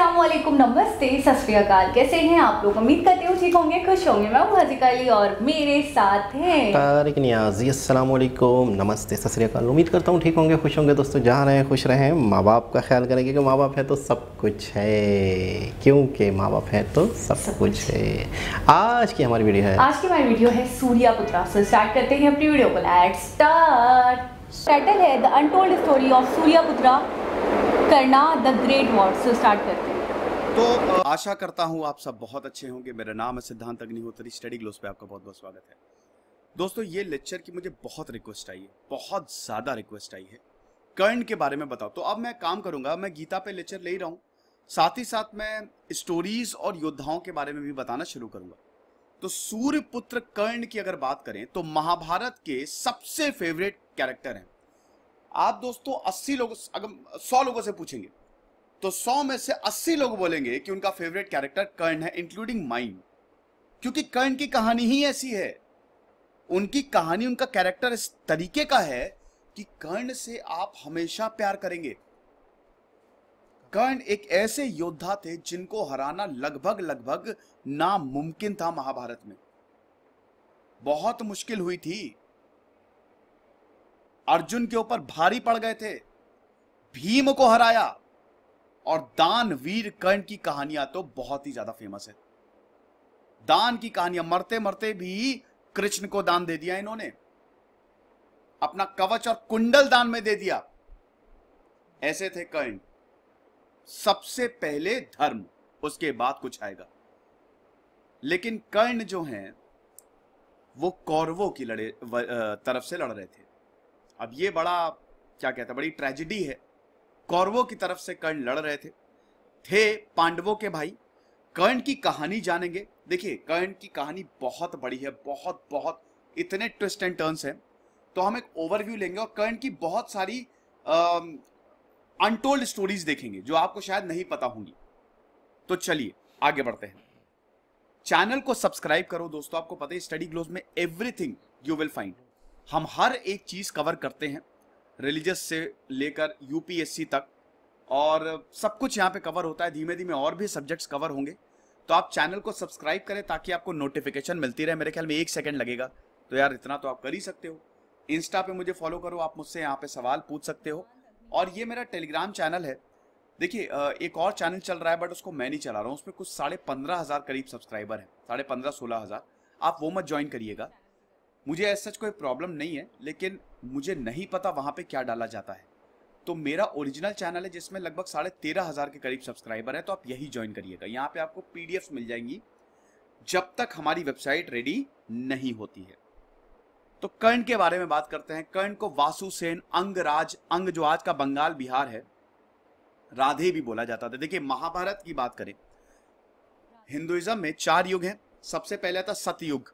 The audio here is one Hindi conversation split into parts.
असलम नमस्ते सस्काल कैसे हैं आप लोग उम्मीद करती हूँ ठीक होंगे खुश होंगे मैं हूँ हजिक अली और मेरे साथ हैं तारिक नियाजी असलम नमस्ते सस्काल उम्मीद करता हूँ ठीक होंगे खुश होंगे दोस्तों जहाँ रहें खुश रहें माँ बाप का ख्याल करें क्योंकि माँ बाप है तो सब कुछ है क्योंकि माँ बाप है तो सब, सब कुछ है आज की हमारी वीडियो है आज की हमारी वीडियो है सूर्या पुत्रा सो स्टार्ट करते हैं अपनी वीडियो को लेट स्टार्ट टाइटल है the untold story of Surya Putra Karna the great war so start करते हैं तो आशा करता हूँ आप सब बहुत अच्छे होंगे मेरा नाम है सिद्धांत अग्निहोत्री स्टडी ग्लोस पे आपका बहुत बहुत स्वागत है दोस्तों ये लेक्चर की मुझे बहुत रिक्वेस्ट आई है बहुत ज़्यादा रिक्वेस्ट आई है कर्ण के बारे में बताओ तो अब मैं काम करूंगा मैं गीता पे लेक्चर ले रहा हूँ साथ ही साथ मैं स्टोरीज और योद्धाओं के बारे में भी बताना शुरू करूंगा तो सूर्य पुत्र कर्ण की अगर बात करें तो महाभारत के सबसे फेवरेट कैरेक्टर हैं आप दोस्तों 80 लोगों अगर 100 लोगों से पूछेंगे तो 100 में से 80 लोग बोलेंगे कि उनका फेवरेट कैरेक्टर कर्ण है इंक्लूडिंग माइन क्योंकि कर्ण की कहानी ही ऐसी है उनकी कहानी उनका कैरेक्टर इस तरीके का है कि कर्ण से आप हमेशा प्यार करेंगे कर्ण एक ऐसे योद्धा थे जिनको हराना लगभग लगभग नामुमकिन था महाभारत में बहुत मुश्किल हुई थी अर्जुन के ऊपर भारी पड़ गए थे भीम को हराया और वीर कर्ण की कहानियां तो बहुत ही ज्यादा फेमस है दान की कहानियां मरते मरते भी कृष्ण को दान दे दिया इन्होंने अपना कवच और कुंडल दान में दे दिया ऐसे थे कर्ण सबसे पहले धर्म उसके बाद कुछ आएगा लेकिन कर्ण जो हैं वो कौरवों की लड़े तरफ से लड़ रहे थे अब ये बड़ा क्या कहते हैं बड़ी ट्रेजिडी है कौरवों की तरफ से कर्ण लड़ रहे थे थे पांडवों के भाई कर्ण की कहानी जानेंगे देखिए कर्ण की कहानी बहुत बड़ी है बहुत बहुत इतने ट्विस्ट एंड टर्न्स हैं तो हम एक ओवरव्यू लेंगे और कर्ण की बहुत सारी अनटोल्ड स्टोरीज देखेंगे जो आपको शायद नहीं पता होंगी तो चलिए आगे बढ़ते हैं चैनल को सब्सक्राइब करो दोस्तों आपको पता है स्टडी ग्लोज में एवरीथिंग यू विल फाइंड हम हर एक चीज कवर करते हैं रिलीज़स से लेकर यूपीएससी तक और सब कुछ यहाँ पे कवर होता है धीमे धीमे और भी सब्जेक्ट्स कवर होंगे तो आप चैनल को सब्सक्राइब करें ताकि आपको नोटिफिकेशन मिलती रहे मेरे ख्याल में एक सेकेंड लगेगा तो यार इतना तो आप कर ही सकते हो इंस्टा पे मुझे फॉलो करो आप मुझसे यहाँ पे सवाल पूछ सकते हो और ये मेरा टेलीग्राम चैनल है देखिए एक और चैनल चल रहा है बट उसको मैं नहीं चला रहा हूँ उसमें कुछ साढ़े पंद्रह हज़ार करीब सब्सक्राइबर हैं साढ़े पंद्रह सोलह हज़ार आप वो मत ज्वाइन करिएगा मुझे ऐसा कोई प्रॉब्लम नहीं है लेकिन मुझे नहीं पता वहाँ पे क्या डाला जाता है तो मेरा ओरिजिनल चैनल है जिसमें लगभग साढ़े तेरह हज़ार के करीब सब्सक्राइबर है तो आप यही ज्वाइन करिएगा यहाँ पे आपको पी मिल जाएंगी जब तक हमारी वेबसाइट रेडी नहीं होती है तो कर्ण के बारे में बात करते हैं कर्ण को वासुसेन अंगराज अंग जो आज का बंगाल बिहार है राधे भी बोला जाता था देखिए महाभारत की बात करें हिंदुइज्म में चार युग हैं सबसे पहले था सतयुग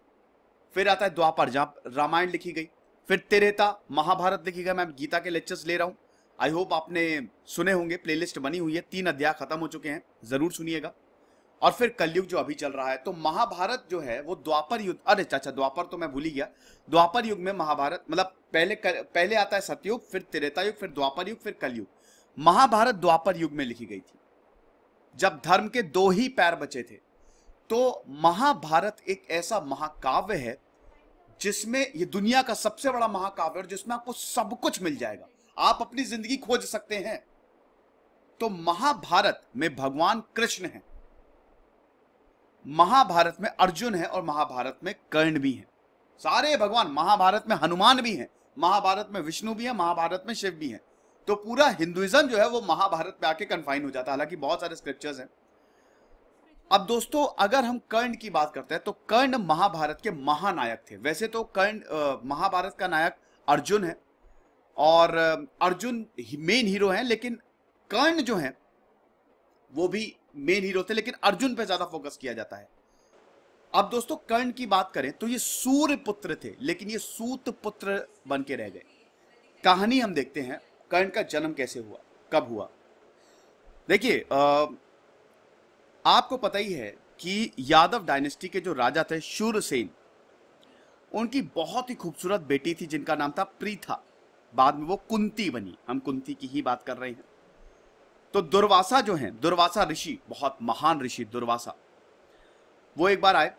फिर आता है द्वापर जहां रामायण लिखी गई फिर तेरेता महाभारत लिखी गई मैं गीता के लेक्चर्स ले रहा हूँ आई होप आपने सुने होंगे प्लेलिस्ट बनी हुई है तीन अध्याय खत्म हो चुके हैं जरूर सुनिएगा और फिर कलयुग जो अभी चल रहा है तो महाभारत जो है वो द्वापर युग अरे चाचा अच्छा, द्वापर तो मैं भूल ही गया द्वापर युग में महाभारत मतलब पहले कर, पहले आता है सतयुग फिर त्रेता युग फिर द्वापर युग फिर कलयुग महाभारत द्वापर युग में लिखी गई थी जब धर्म के दो ही पैर बचे थे तो महाभारत एक ऐसा महाकाव्य है जिसमें ये दुनिया का सबसे बड़ा महाकाव्य और जिसमें आपको सब कुछ मिल जाएगा आप अपनी जिंदगी खोज सकते हैं तो महाभारत में भगवान कृष्ण है महाभारत में अर्जुन है और महाभारत में कर्ण भी है सारे भगवान महाभारत में हनुमान भी हैं महाभारत में विष्णु भी है महाभारत में शिव भी है तो पूरा हिंदुइज्म जो है वो महाभारत में आके कन्फाइन हो जाता है हालांकि बहुत सारे स्क्रिप्चर्स हैं अब दोस्तों अगर हम कर्ण की बात करते हैं तो कर्ण महाभारत के महानायक थे वैसे तो कर्ण महाभारत का नायक अर्जुन है और अर्जुन मेन हीरो हैं लेकिन कर्ण जो है वो भी मेन हीरो थे लेकिन अर्जुन पे ज्यादा फोकस किया जाता है अब दोस्तों कर्ण की बात करें तो ये सूर्य पुत्र थे लेकिन ये सूत पुत्र बन के रह गए कहानी हम देखते हैं कर्ण का जन्म कैसे हुआ कब हुआ देखिए आपको पता ही है कि यादव डायनेस्टी के जो राजा थे शूरसेन उनकी बहुत ही खूबसूरत बेटी थी जिनका नाम था प्रीथा बाद में वो कुंती बनी हम कुंती की ही बात कर रहे हैं तो दुर्वासा जो है दुर्वासा ऋषि बहुत महान ऋषि दुर्वासा वो एक बार आए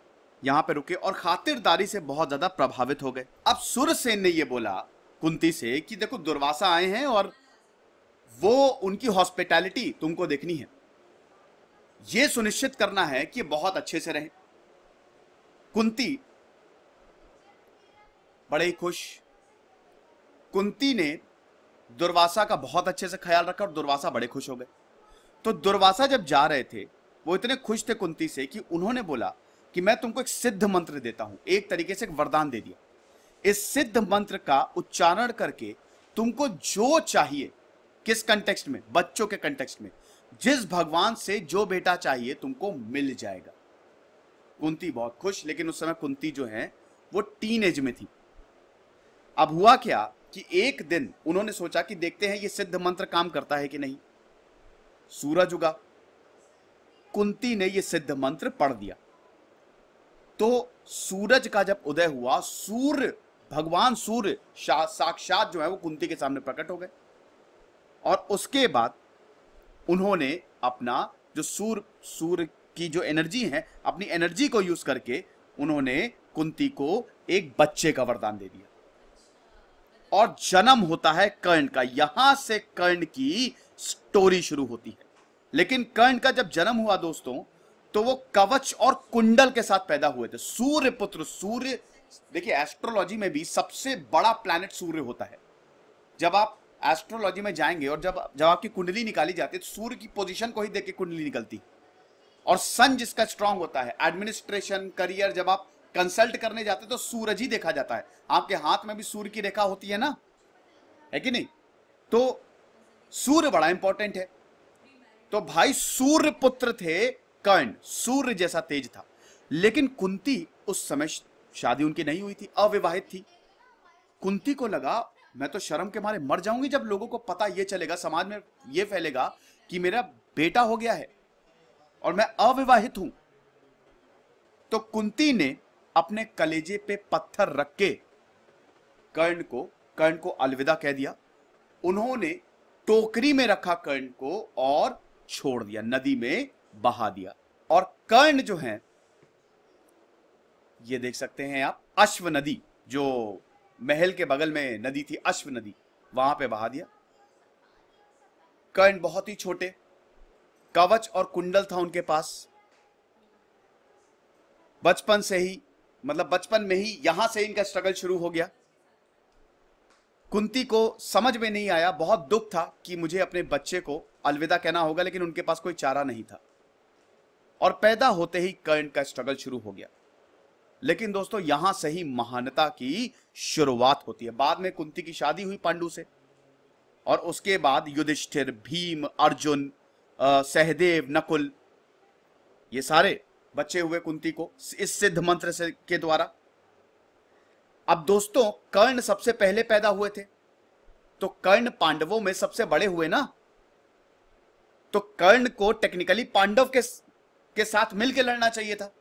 यहां पे रुके और खातिरदारी से बहुत ज्यादा प्रभावित हो गए अब सूरसेन ने ये बोला कुंती से कि देखो दुर्वासा आए हैं और वो उनकी हॉस्पिटैलिटी तुमको देखनी है यह सुनिश्चित करना है कि बहुत अच्छे से रहे कुंती बड़े ही खुश कुंती ने दुर्वासा का बहुत अच्छे से ख्याल रखा और दुर्वासा बड़े खुश हो गए तो दुर्वासा जब जा रहे थे वो इतने खुश थे कुंती से कि उन्होंने बोला कि मैं तुमको एक सिद्ध मंत्र देता हूं एक तरीके से एक वरदान दे दिया इस सिद्ध मंत्र का उच्चारण करके तुमको जो चाहिए किस कंटेक्स्ट में बच्चों के कंटेक्स्ट में जिस भगवान से जो बेटा चाहिए तुमको मिल जाएगा कुंती बहुत खुश लेकिन उस समय कुंती जो है वो टीन एज में थी अब हुआ क्या कि एक दिन उन्होंने सोचा कि देखते हैं ये सिद्ध मंत्र काम करता है कि नहीं सूरज उगा कुंती ने ये सिद्ध मंत्र पढ़ दिया तो सूरज का जब उदय हुआ सूर्य भगवान सूर्य साक्षात जो है वो कुंती के सामने प्रकट हो गए और उसके बाद उन्होंने अपना जो सूर्य सूर्य की जो एनर्जी है अपनी एनर्जी को यूज करके उन्होंने कुंती को एक बच्चे का वरदान दे दिया और जन्म होता है कर्ण का यहां से कर्ण की स्टोरी शुरू होती है लेकिन कर्ण का जब जन्म हुआ दोस्तों तो वो कवच और कुंडल के साथ पैदा हुए थे सूर्य पुत्र सूर्य देखिए एस्ट्रोलॉजी में भी सबसे बड़ा प्लैनेट सूर्य होता है जब आप एस्ट्रोलॉजी में जाएंगे और जब जब आपकी कुंडली निकाली जाती है तो सूर्य की पोजीशन को ही देख के कुंडली निकलती और सन जिसका स्ट्रांग होता है एडमिनिस्ट्रेशन करियर जब आप कंसल्ट करने जाते तो सूरज ही देखा जाता है आपके हाथ में भी सूर्य की रेखा होती है ना है कि नहीं तो सूर्य बड़ा इंपॉर्टेंट है तो भाई सूर्य पुत्र थे कर्ण सूर्य जैसा तेज था लेकिन कुंती उस समय शादी उनकी नहीं हुई थी अविवाहित थी कुंती को लगा मैं तो शर्म के मारे मर जाऊंगी जब लोगों को पता ये चलेगा समाज में ये फैलेगा कि मेरा बेटा हो गया है और मैं अविवाहित हूं तो कुंती ने अपने कलेजे पे पत्थर रख के कर्ण को कर्ण को अलविदा कह दिया उन्होंने टोकरी में रखा कर्ण को और छोड़ दिया नदी में बहा दिया और कर्ण जो है ये देख सकते हैं आप अश्व नदी जो महल के बगल में नदी थी अश्व नदी वहां पे बहा दिया कर्ण बहुत ही छोटे कवच और कुंडल था उनके पास बचपन से ही मतलब बचपन में ही यहां से इनका स्ट्रगल शुरू हो गया कुंती को समझ में नहीं आया बहुत दुख था कि मुझे अपने बच्चे को अलविदा कहना होगा लेकिन उनके पास कोई चारा नहीं था और पैदा होते ही कर्ण का स्ट्रगल शुरू हो गया लेकिन दोस्तों यहां से ही महानता की शुरुआत होती है बाद में कुंती की शादी हुई पांडु से और उसके बाद युधिष्ठिर भीम अर्जुन सहदेव नकुल ये सारे बचे हुए कुंती को इस सिद्ध मंत्र से के द्वारा अब दोस्तों कर्ण सबसे पहले पैदा हुए थे तो कर्ण पांडवों में सबसे बड़े हुए ना तो कर्ण को टेक्निकली पांडव के के साथ मिलकर लड़ना चाहिए था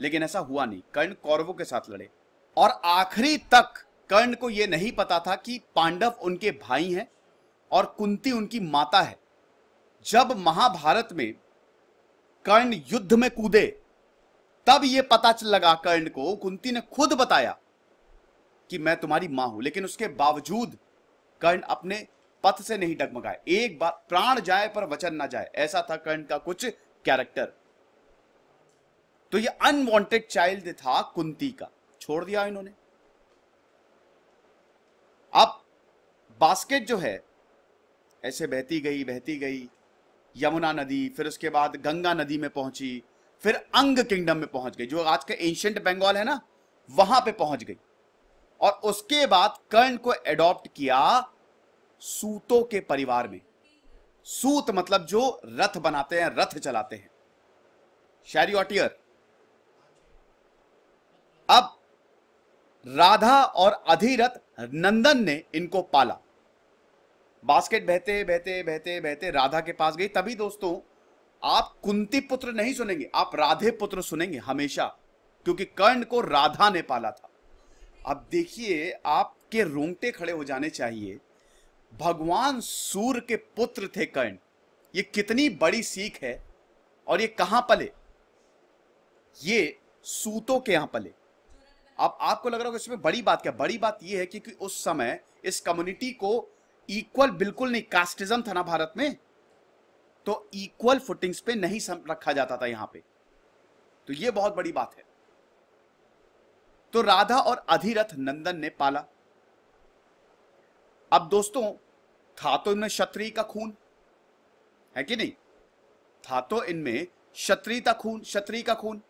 लेकिन ऐसा हुआ नहीं कर्ण कौरवों के साथ लड़े और आखिरी तक कर्ण को यह नहीं पता था कि पांडव उनके भाई हैं और कुंती उनकी माता है जब महाभारत में कर्ण युद्ध में कूदे तब यह पता चल लगा कर्ण को कुंती ने खुद बताया कि मैं तुम्हारी मां हूं लेकिन उसके बावजूद कर्ण अपने पथ से नहीं डगमगाए एक बार प्राण जाए पर वचन ना जाए ऐसा था कर्ण का कुछ कैरेक्टर तो ये अनवांटेड चाइल्ड था कुंती का छोड़ दिया इन्होंने अब बास्केट जो है ऐसे बहती गई बहती गई यमुना नदी फिर उसके बाद गंगा नदी में पहुंची फिर अंग किंगडम में पहुंच गई जो आज का एंशियंट बंगाल है ना वहां पे पहुंच गई और उसके बाद कर्ण को एडॉप्ट किया सूतों के परिवार में सूत मतलब जो रथ बनाते हैं रथ चलाते हैं शैरियोटियर अब राधा और अधिरथ नंदन ने इनको पाला बास्केट बहते बहते बहते बहते राधा के पास गई तभी दोस्तों आप कुंती पुत्र नहीं सुनेंगे आप राधे पुत्र सुनेंगे हमेशा क्योंकि कर्ण को राधा ने पाला था अब देखिए आपके रोंगटे खड़े हो जाने चाहिए भगवान सूर्य के पुत्र थे कर्ण ये कितनी बड़ी सीख है और ये कहां पले ये सूतों के यहां पले अब आपको लग रहा होगा इसमें बड़ी बात क्या बड़ी बात यह है कि, कि उस समय इस कम्युनिटी को इक्वल बिल्कुल नहीं कास्टिज्म था ना भारत में तो इक्वल फुटिंग्स पे नहीं रखा जाता था यहां पे तो यह बहुत बड़ी बात है तो राधा और अधिरथ नंदन ने पाला अब दोस्तों था तो इनमें क्षत्रिय का खून है कि नहीं था तो इनमें क्षत्रिय का खून क्षत्रिय का खून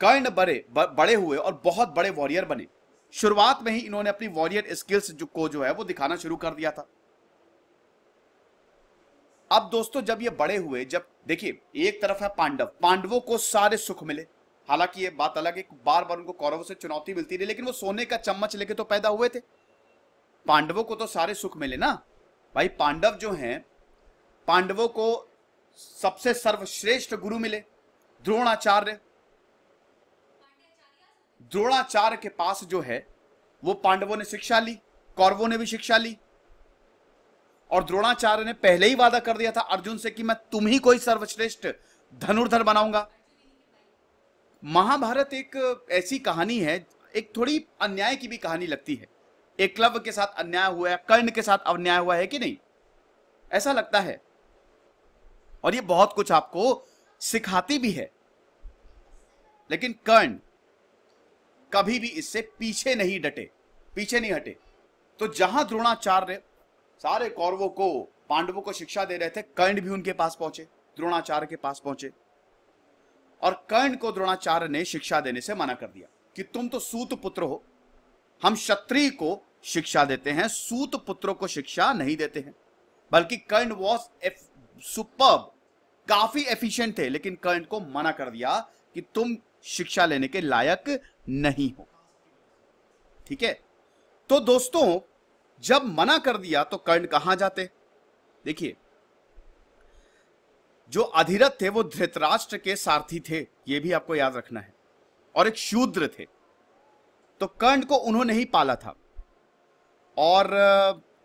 कर्ण बड़े बड़े हुए और बहुत बड़े वॉरियर बने शुरुआत में ही इन्होंने अपनी वॉरियर स्किल्स जो को जो है वो दिखाना शुरू कर दिया था अब दोस्तों जब ये बड़े हुए जब देखिए एक तरफ है पांडव पांडवों को सारे सुख मिले हालांकि ये बात अलग है बार बार उनको कौरवों से चुनौती मिलती रही लेकिन वो सोने का चम्मच लेके तो पैदा हुए थे पांडवों को तो सारे सुख मिले ना भाई पांडव जो हैं पांडवों को सबसे सर्वश्रेष्ठ गुरु मिले द्रोणाचार्य द्रोणाचार्य के पास जो है वो पांडवों ने शिक्षा ली कौरवों ने भी शिक्षा ली और द्रोणाचार्य ने पहले ही वादा कर दिया था अर्जुन से कि मैं तुम ही कोई सर्वश्रेष्ठ धनुर्धर बनाऊंगा महाभारत एक ऐसी कहानी है एक थोड़ी अन्याय की भी कहानी लगती है एक क्लब के साथ अन्याय हुआ है कर्ण के साथ अन्याय हुआ है कि नहीं ऐसा लगता है और ये बहुत कुछ आपको सिखाती भी है लेकिन कर्ण कभी भी इससे पीछे नहीं डटे पीछे नहीं हटे तो जहां द्रोणाचार्य सारे कौरवों को पांडवों को शिक्षा दे रहे थे कर्ण भी उनके पास पहुंचे द्रोणाचार्य के पास पहुंचे और कर्ण को द्रोणाचार्य ने शिक्षा देने से मना कर दिया कि तुम तो सूत पुत्र हो हम क्षत्रिय को शिक्षा देते हैं सूत पुत्रों को शिक्षा नहीं देते हैं बल्कि कर्ण वॉज सुपर काफी एफिशिएंट थे लेकिन कर्ण को मना कर दिया कि तुम शिक्षा लेने के लायक नहीं हो ठीक है तो दोस्तों जब मना कर दिया तो कर्ण कहां जाते देखिए जो अधिरथ थे वो धृतराष्ट्र के सारथी थे ये भी आपको याद रखना है और एक शूद्र थे तो कर्ण को उन्होंने ही पाला था और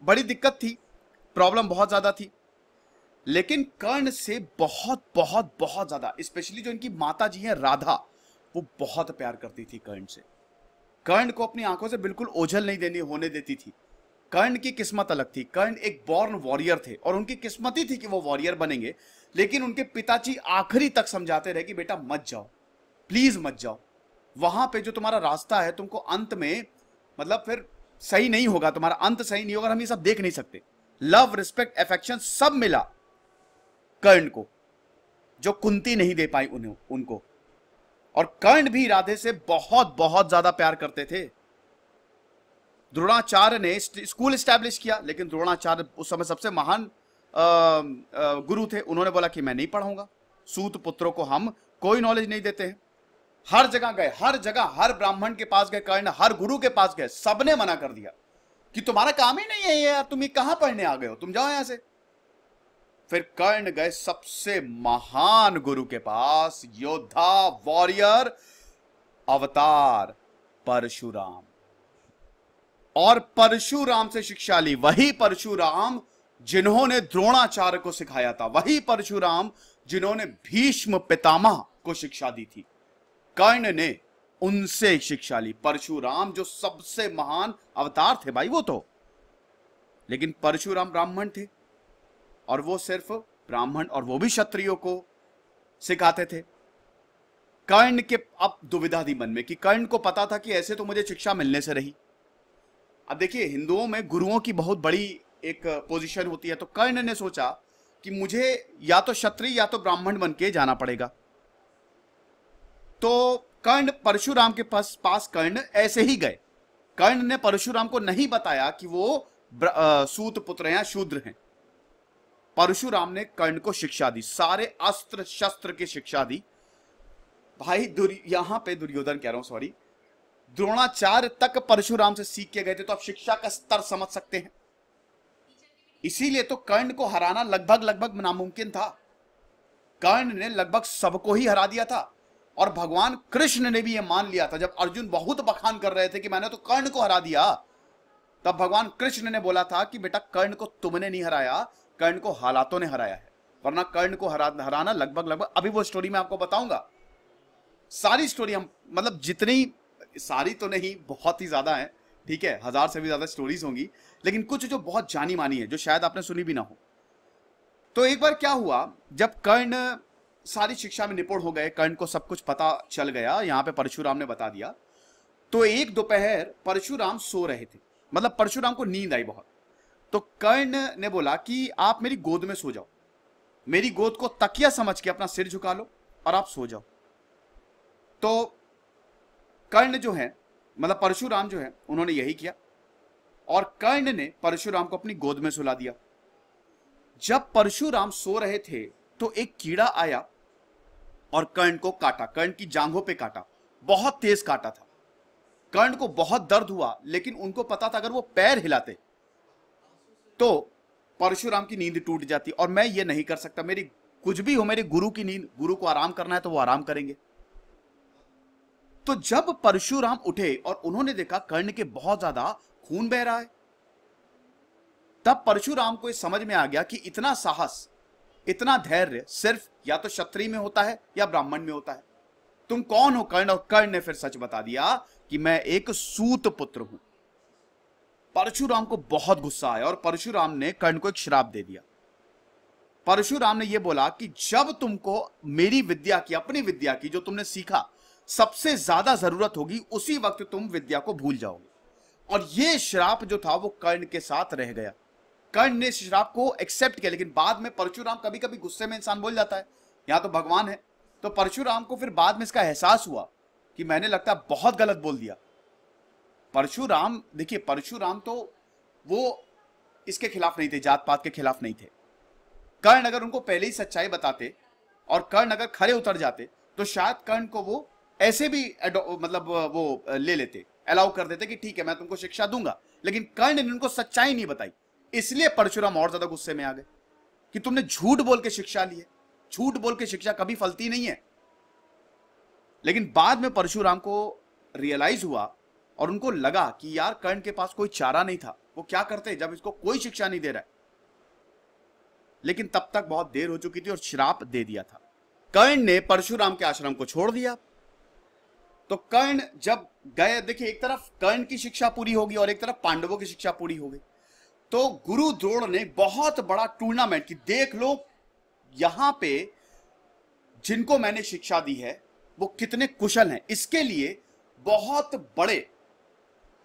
बड़ी दिक्कत थी प्रॉब्लम बहुत ज्यादा थी लेकिन कर्ण से बहुत बहुत बहुत ज्यादा स्पेशली जो इनकी माता जी हैं राधा वो बहुत प्यार करती थी कर्ण से कर्ण को अपनी आंखों से बिल्कुल ओझल नहीं देनी होने देती थी कर्ण की किस्मत अलग थी कर्ण एक बॉर्न वॉरियर थे और उनकी किस्मत ही थी कि वो वॉरियर बनेंगे लेकिन उनके पिताजी आखिरी तक समझाते रहे कि बेटा मत जाओ प्लीज मत जाओ वहां पे जो तुम्हारा रास्ता है तुमको अंत में मतलब फिर सही नहीं होगा तुम्हारा अंत सही नहीं होगा हम ये सब देख नहीं सकते लव रिस्पेक्ट एफेक्शन सब मिला कर्ण को जो कुंती नहीं दे पाई उन्हें उनको और कर्ण भी राधे से बहुत बहुत ज्यादा प्यार करते थे द्रोणाचार्य ने स्कूल स्टैब्लिश किया लेकिन द्रोणाचार्य उस समय सबसे महान गुरु थे उन्होंने बोला कि मैं नहीं पढ़ाऊंगा सूत पुत्रों को हम कोई नॉलेज नहीं देते हैं हर जगह गए हर जगह हर ब्राह्मण के पास गए कर्ण हर गुरु के पास गए सबने मना कर दिया कि तुम्हारा काम ही नहीं है यार तुम ये कहां पढ़ने आ गए हो तुम जाओ यहां से फिर कर्ण गए सबसे महान गुरु के पास योद्धा वॉरियर अवतार परशुराम और परशुराम से शिक्षा ली वही परशुराम जिन्होंने द्रोणाचार्य को सिखाया था वही परशुराम जिन्होंने भीष्म पितामह को शिक्षा दी थी कर्ण ने उनसे शिक्षा ली परशुराम जो सबसे महान अवतार थे भाई वो तो लेकिन परशुराम ब्राह्मण थे और वो सिर्फ ब्राह्मण और वो भी क्षत्रियो को सिखाते थे कर्ण के अब दुविधा थी मन में कि कर्ण को पता था कि ऐसे तो मुझे शिक्षा मिलने से रही अब देखिए हिंदुओं में गुरुओं की बहुत बड़ी एक पोजीशन होती है तो कर्ण ने सोचा कि मुझे या तो क्षत्रिय या तो ब्राह्मण बन के जाना पड़ेगा तो कर्ण परशुराम के पास पास कर्ण ऐसे ही गए कर्ण ने परशुराम को नहीं बताया कि वो सूत पुत्र हैं शूद्र हैं परशुराम ने कर्ण को शिक्षा दी सारे अस्त्र शस्त्र की शिक्षा दी भाई यहां पे दुर्योधन कह रहा हूं सॉरी द्रोणाचार्य तक परशुराम से सीख के गए थे तो आप शिक्षा का स्तर समझ सकते हैं इसीलिए तो कर्ण को हराना लगभग लगभग नामुमकिन था कर्ण ने लगभग सबको ही हरा दिया था और भगवान कृष्ण ने भी यह मान लिया था जब अर्जुन बहुत बखान कर रहे थे कि मैंने तो कर्ण को हरा दिया तब भगवान कृष्ण ने बोला था कि बेटा कर्ण को तुमने नहीं हराया कर्ण को हालातों ने हराया है वरना कर्ण को हरा हराना लगभग लगभग अभी वो स्टोरी मैं आपको बताऊंगा सारी स्टोरी हम मतलब जितनी सारी तो नहीं बहुत ही ज्यादा है ठीक है हजार से भी ज्यादा स्टोरीज होंगी लेकिन कुछ जो बहुत जानी मानी है जो शायद आपने सुनी भी ना हो तो एक बार क्या हुआ जब कर्ण सारी शिक्षा में निपुण हो गए कर्ण को सब कुछ पता चल गया यहां पे परशुराम ने बता दिया तो एक दोपहर परशुराम सो रहे थे मतलब परशुराम को नींद आई बहुत तो कर्ण ने बोला कि आप मेरी गोद में सो जाओ मेरी गोद को तकिया समझ के अपना सिर झुका लो और आप सो जाओ तो कर्ण जो है मतलब परशुराम जो है उन्होंने यही किया और कर्ण ने परशुराम को अपनी गोद में सुला दिया जब परशुराम सो रहे थे तो एक कीड़ा आया और कर्ण को काटा कर्ण की जांघों पे काटा बहुत तेज काटा था कर्ण को बहुत दर्द हुआ लेकिन उनको पता था अगर वो पैर हिलाते तो परशुराम की नींद टूट जाती और मैं ये नहीं कर सकता मेरी कुछ भी हो मेरे गुरु की नींद गुरु को आराम करना है तो वो आराम करेंगे तो जब परशुराम उठे और उन्होंने देखा कर्ण के बहुत ज्यादा खून बह रहा है तब परशुराम को समझ में आ गया कि इतना साहस इतना धैर्य सिर्फ या तो क्षत्रिय में होता है या ब्राह्मण में होता है तुम कौन हो कर्ण और कर्ण ने फिर सच बता दिया कि मैं एक सूत पुत्र हूं परशुराम को बहुत गुस्सा आया और परशुराम ने कर्ण को एक श्राप दे दिया परशुराम ने यह बोला कि जब तुमको मेरी विद्या की अपनी विद्या की जो तुमने सीखा सबसे ज्यादा जरूरत होगी उसी वक्त तुम विद्या को भूल जाओगे और यह श्राप जो था वो कर्ण के साथ रह गया कर्ण ने श्राप को एक्सेप्ट किया लेकिन बाद में परशुराम कभी कभी गुस्से में इंसान बोल जाता है या तो भगवान है तो परशुराम को फिर बाद में इसका एहसास हुआ कि मैंने लगता बहुत गलत बोल दिया परशुराम देखिए परशुराम तो वो इसके खिलाफ नहीं थे जात पात के खिलाफ नहीं थे कर्ण अगर उनको पहले ही सच्चाई बताते और कर्ण अगर खड़े उतर जाते तो शायद कर्ण को वो ऐसे भी मतलब वो ले लेते अलाउ कर देते कि ठीक है मैं तुमको शिक्षा दूंगा लेकिन कर्ण ने उनको सच्चाई नहीं बताई इसलिए परशुराम और ज्यादा गुस्से में आ गए कि तुमने झूठ बोल के शिक्षा ली है झूठ बोल के शिक्षा कभी फलती नहीं है लेकिन बाद में परशुराम को रियलाइज हुआ और उनको लगा कि यार कर्ण के पास कोई चारा नहीं था वो क्या करते जब इसको कोई शिक्षा नहीं दे रहा है लेकिन तब तक बहुत देर हो चुकी थी और श्राप दे दिया था कर्ण ने परशुराम के आश्रम को छोड़ दिया तो कर्ण जब गए देखिए एक तरफ कर्ण की शिक्षा पूरी होगी और एक तरफ पांडवों की शिक्षा पूरी होगी तो गुरु द्रोण ने बहुत बड़ा टूर्नामेंट की देख लो यहां पे जिनको मैंने शिक्षा दी है वो कितने कुशल हैं इसके लिए बहुत बड़े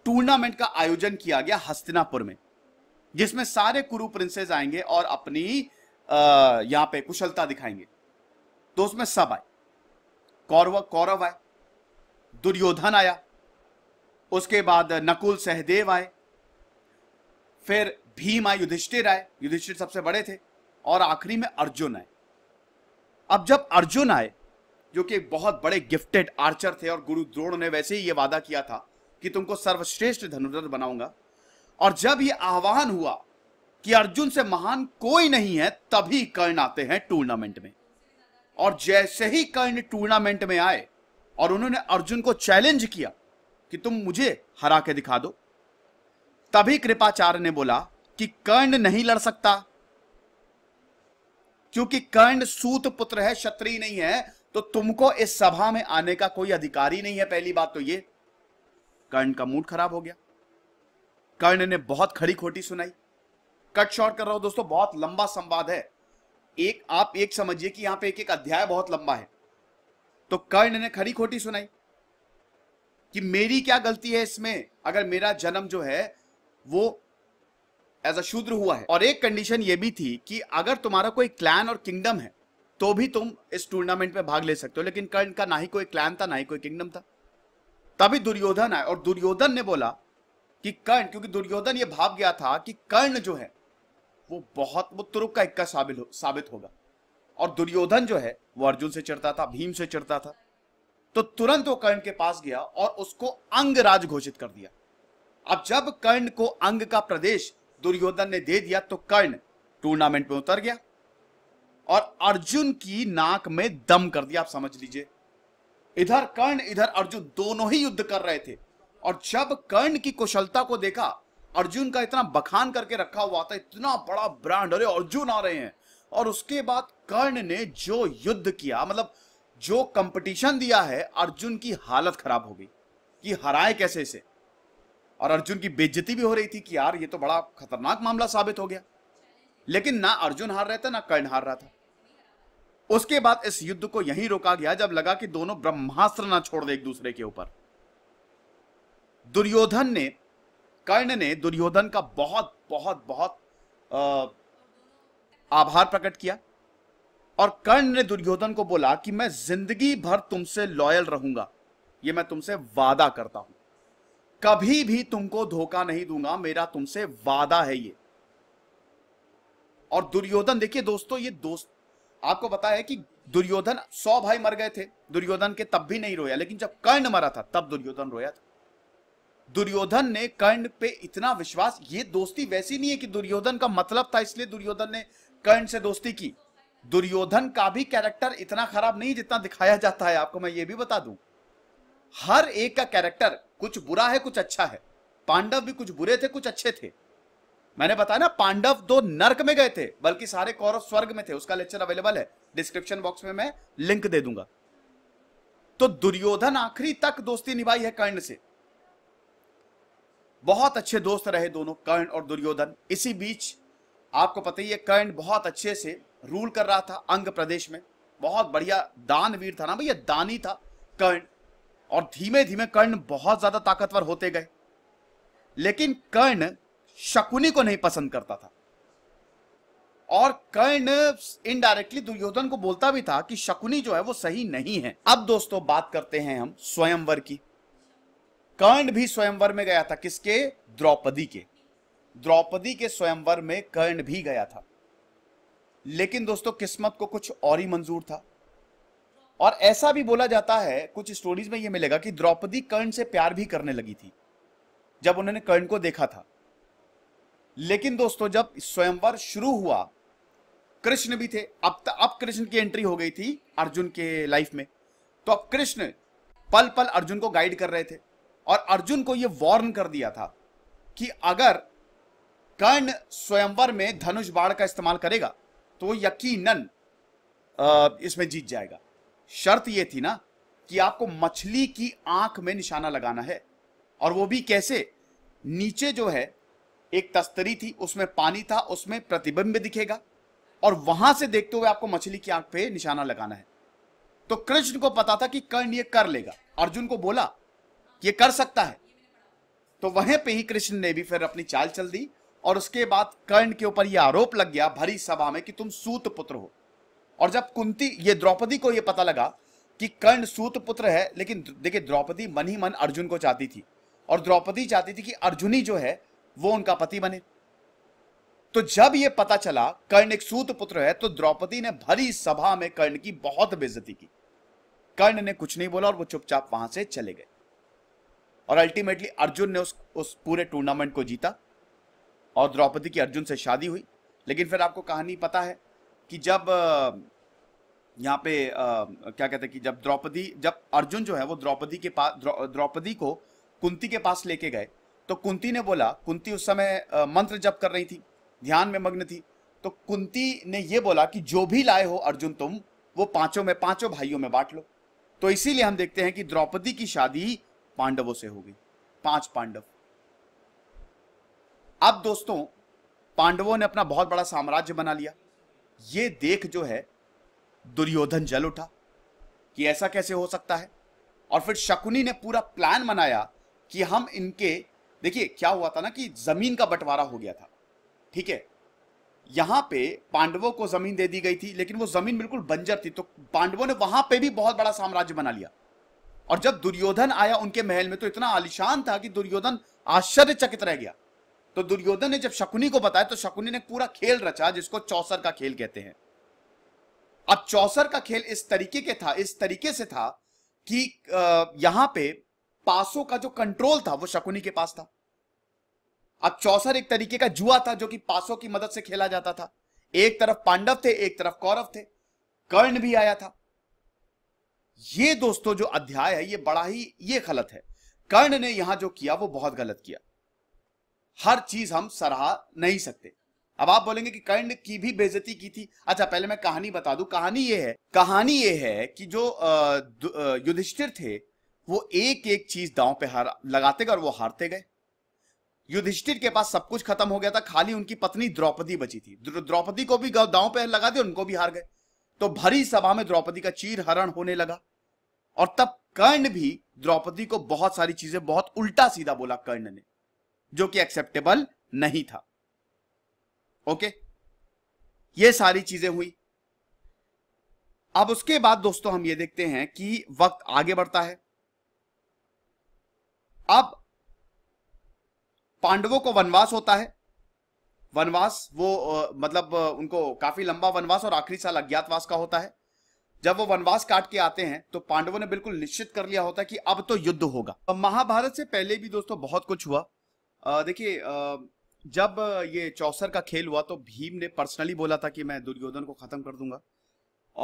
टूर्नामेंट का आयोजन किया गया हस्तिनापुर में जिसमें सारे कुरु प्रिंसेस आएंगे और अपनी यहां पे कुशलता दिखाएंगे तो उसमें सब आए कौरव कौरव आए दुर्योधन आया उसके बाद नकुल सहदेव आए फिर भीम आए युधिष्ठिर आए युधिष्ठिर सबसे बड़े थे और आखिरी में अर्जुन आए अब जब अर्जुन आए जो कि बहुत बड़े गिफ्टेड आर्चर थे और गुरु द्रोण ने वैसे ही ये वादा किया था कि तुमको सर्वश्रेष्ठ धनुर्धर बनाऊंगा और जब यह आह्वान हुआ कि अर्जुन से महान कोई नहीं है तभी कर्ण आते हैं टूर्नामेंट में और जैसे ही कर्ण टूर्नामेंट में आए और उन्होंने अर्जुन को चैलेंज किया कि तुम मुझे हरा के दिखा दो तभी कृपाचार्य ने बोला कि कर्ण नहीं लड़ सकता क्योंकि कर्ण सूत पुत्र है क्षत्रिय नहीं है तो तुमको इस सभा में आने का कोई अधिकार ही नहीं है पहली बात तो ये कर्ण का मूड खराब हो गया कर्ण ने बहुत खड़ी खोटी सुनाई कट शॉर्ट कर रहा हूं दोस्तों बहुत लंबा संवाद है एक आप एक समझिए कि यहां पे एक एक अध्याय बहुत लंबा है तो कर्ण ने खड़ी खोटी सुनाई कि मेरी क्या गलती है इसमें अगर मेरा जन्म जो है वो एज अ शूद्र हुआ है और एक कंडीशन ये भी थी कि अगर तुम्हारा कोई क्लैन और किंगडम है तो भी तुम इस टूर्नामेंट में भाग ले सकते हो लेकिन कर्ण का ना ही कोई क्लैन था ना ही कोई किंगडम था तभी दुर्योधन आए और दुर्योधन ने बोला कि कर्ण क्योंकि दुर्योधन ये भाव गया था कि कर्ण जो है वो बहुत वो का इक्का साबित हो, साबित होगा और दुर्योधन जो है वो अर्जुन से चढ़ता था भीम से चढ़ता था तो तुरंत वो कर्ण के पास गया और उसको अंग राज घोषित कर दिया अब जब कर्ण को अंग का प्रदेश दुर्योधन ने दे दिया तो कर्ण टूर्नामेंट में उतर गया और अर्जुन की नाक में दम कर दिया आप समझ लीजिए इधर कर्ण इधर अर्जुन दोनों ही युद्ध कर रहे थे और जब कर्ण की कुशलता को देखा अर्जुन का इतना बखान करके रखा हुआ था इतना बड़ा ब्रांड अरे अर्जुन आ रहे हैं और उसके बाद कर्ण ने जो युद्ध किया मतलब जो कंपटीशन दिया है अर्जुन की हालत खराब हो गई कि हराए कैसे इसे और अर्जुन की बेज्जती भी हो रही थी कि यार ये तो बड़ा खतरनाक मामला साबित हो गया लेकिन ना अर्जुन हार रहे थे ना कर्ण हार रहा था उसके बाद इस युद्ध को यहीं रोका गया जब लगा कि दोनों ब्रह्मास्त्र ना छोड़ दे एक दूसरे के ऊपर दुर्योधन ने कर्ण ने दुर्योधन का बहुत बहुत बहुत आ, आभार प्रकट किया और कर्ण ने दुर्योधन को बोला कि मैं जिंदगी भर तुमसे लॉयल रहूंगा ये मैं तुमसे वादा करता हूं कभी भी तुमको धोखा नहीं दूंगा मेरा तुमसे वादा है ये और दुर्योधन देखिए दोस्तों ये दोस्त आपको पता है कि दुर्योधन सौ भाई मर गए थे दुर्योधन के तब भी नहीं रोया लेकिन जब कर्ण मरा था तब दुर्योधन रोया था दुर्योधन ने कर्ण पे इतना विश्वास ये दोस्ती वैसी नहीं है कि दुर्योधन का मतलब था इसलिए दुर्योधन ने कर्ण से दोस्ती की दुर्योधन का भी कैरेक्टर इतना खराब नहीं जितना दिखाया जाता है आपको मैं ये भी बता दूं हर एक का कैरेक्टर कुछ बुरा है कुछ अच्छा है पांडव भी कुछ बुरे थे कुछ अच्छे थे मैंने बताया ना पांडव दो नर्क में गए थे बल्कि सारे कौरव स्वर्ग में थे उसका लेक्चर अवेलेबल है डिस्क्रिप्शन बॉक्स में मैं लिंक दे दूंगा तो दुर्योधन आखिरी तक दोस्ती निभाई है कर्ण से बहुत अच्छे दोस्त रहे दोनों कर्ण और दुर्योधन इसी बीच आपको पता ही है कर्ण बहुत अच्छे से रूल कर रहा था अंग प्रदेश में बहुत बढ़िया दानवीर था ना भैया दानी था कर्ण और धीमे धीमे कर्ण बहुत ज्यादा ताकतवर होते गए लेकिन कर्ण शकुनी को नहीं पसंद करता था और कर्ण इनडायरेक्टली दुर्योधन को बोलता भी था कि शकुनी जो है वो सही नहीं है अब दोस्तों बात करते हैं हम स्वयंवर की कर्ण भी स्वयंवर में गया था किसके द्रौपदी के द्रौपदी के स्वयंवर में कर्ण भी गया था लेकिन दोस्तों किस्मत को कुछ और ही मंजूर था और ऐसा भी बोला जाता है कुछ स्टोरीज में यह मिलेगा कि द्रौपदी कर्ण से प्यार भी करने लगी थी जब उन्होंने कर्ण को देखा था लेकिन दोस्तों जब स्वयंवर शुरू हुआ कृष्ण भी थे अब अब कृष्ण की एंट्री हो गई थी अर्जुन के लाइफ में तो अब कृष्ण पल पल अर्जुन को गाइड कर रहे थे और अर्जुन को यह वार्न कर दिया था कि अगर कर्ण स्वयंवर में धनुष बाण का इस्तेमाल करेगा तो वो यकीनन इसमें जीत जाएगा शर्त यह थी ना कि आपको मछली की आंख में निशाना लगाना है और वो भी कैसे नीचे जो है एक तस्तरी थी उसमें पानी था उसमें प्रतिबिंब दिखेगा और वहां से देखते हुए आपको मछली की आंख पे निशाना लगाना है तो कृष्ण को पता था कि कर्ण ये कर लेगा अर्जुन को बोला ये कर सकता है तो वहीं पे ही कृष्ण ने भी फिर अपनी चाल चल दी और उसके बाद कर्ण के ऊपर यह आरोप लग गया भरी सभा में कि तुम सूत पुत्र हो और जब कुंती ये द्रौपदी को यह पता लगा कि कर्ण सूत पुत्र है लेकिन देखिए द्रौपदी मन ही मन अर्जुन को चाहती थी और द्रौपदी चाहती थी कि अर्जुन ही जो है वो उनका पति बने तो जब यह पता चला कर्ण एक सूत पुत्र है तो द्रौपदी ने भरी सभा में कर्ण की बहुत बेजती की कर्ण ने कुछ नहीं बोला और वो चुपचाप वहां से चले गए और अल्टीमेटली अर्जुन ने उस उस पूरे टूर्नामेंट को जीता और द्रौपदी की अर्जुन से शादी हुई लेकिन फिर आपको कहानी पता है कि जब यहाँ पे आ, क्या कहते हैं कि जब द्रौपदी जब अर्जुन जो है वो द्रौपदी के पास द्रौपदी को कुंती के पास लेके गए तो कुंती ने बोला कुंती उस समय मंत्र जप कर रही थी ध्यान में मग्न थी तो कुंती ने यह बोला कि जो भी लाए हो अर्जुन तुम वो पांचों में पांचों भाइयों में बांट लो तो इसीलिए हम देखते हैं कि द्रौपदी की शादी पांडवों से हो गई पांच पांडव अब दोस्तों पांडवों ने अपना बहुत बड़ा साम्राज्य बना लिया ये देख जो है दुर्योधन जल उठा कि ऐसा कैसे हो सकता है और फिर शकुनी ने पूरा प्लान बनाया कि हम इनके देखिए क्या हुआ था ना कि जमीन का बंटवारा हो गया था ठीक है यहां पे पांडवों को जमीन दे दी गई थी लेकिन वो जमीन बिल्कुल बंजर थी तो पांडवों ने वहां पे भी बहुत बड़ा साम्राज्य बना लिया और जब दुर्योधन आया उनके महल में तो इतना आलिशान था कि दुर्योधन आश्चर्यचकित रह गया तो दुर्योधन ने जब शकुनी को बताया तो शकुनी ने पूरा खेल रचा जिसको चौसर का खेल कहते हैं अब चौसर का खेल इस तरीके के था इस तरीके से था कि यहां पे पासों का जो कंट्रोल था वो शकुनी के पास था अब चौसर एक तरीके का जुआ था जो कि पासों की मदद से खेला जाता था एक तरफ पांडव थे एक तरफ कौरव थे कर्ण भी आया था ये दोस्तों जो अध्याय है ये बड़ा ही ये गलत है कर्ण ने यहां जो किया वो बहुत गलत किया हर चीज हम सराह नहीं सकते अब आप बोलेंगे कि कर्ण की भी बेजती की थी अच्छा पहले मैं कहानी बता दू कहानी ये है कहानी ये है कि जो युधिष्ठिर थे वो एक एक चीज दांव पे हार लगाते गए और वो हारते गए युधिष्ठिर के पास सब कुछ खत्म हो गया था खाली उनकी पत्नी द्रौपदी बची थी द्रौपदी को भी दांव पे लगा दिया उनको भी हार गए तो भरी सभा में द्रौपदी का चीर हरण होने लगा और तब कर्ण भी द्रौपदी को बहुत सारी चीजें बहुत उल्टा सीधा बोला कर्ण ने जो कि एक्सेप्टेबल नहीं था ओके ये सारी चीजें हुई अब उसके बाद दोस्तों हम ये देखते हैं कि वक्त आगे बढ़ता है अब पांडवों को वनवास होता है वनवास वो आ, मतलब उनको काफी लंबा वनवास और आखिरी साल अज्ञातवास का होता है जब वो वनवास काट के आते हैं तो पांडवों ने बिल्कुल निश्चित कर लिया होता है कि अब तो युद्ध होगा तो महाभारत से पहले भी दोस्तों बहुत कुछ हुआ देखिए जब ये चौसर का खेल हुआ तो भीम ने पर्सनली बोला था कि मैं दुर्योधन को खत्म कर दूंगा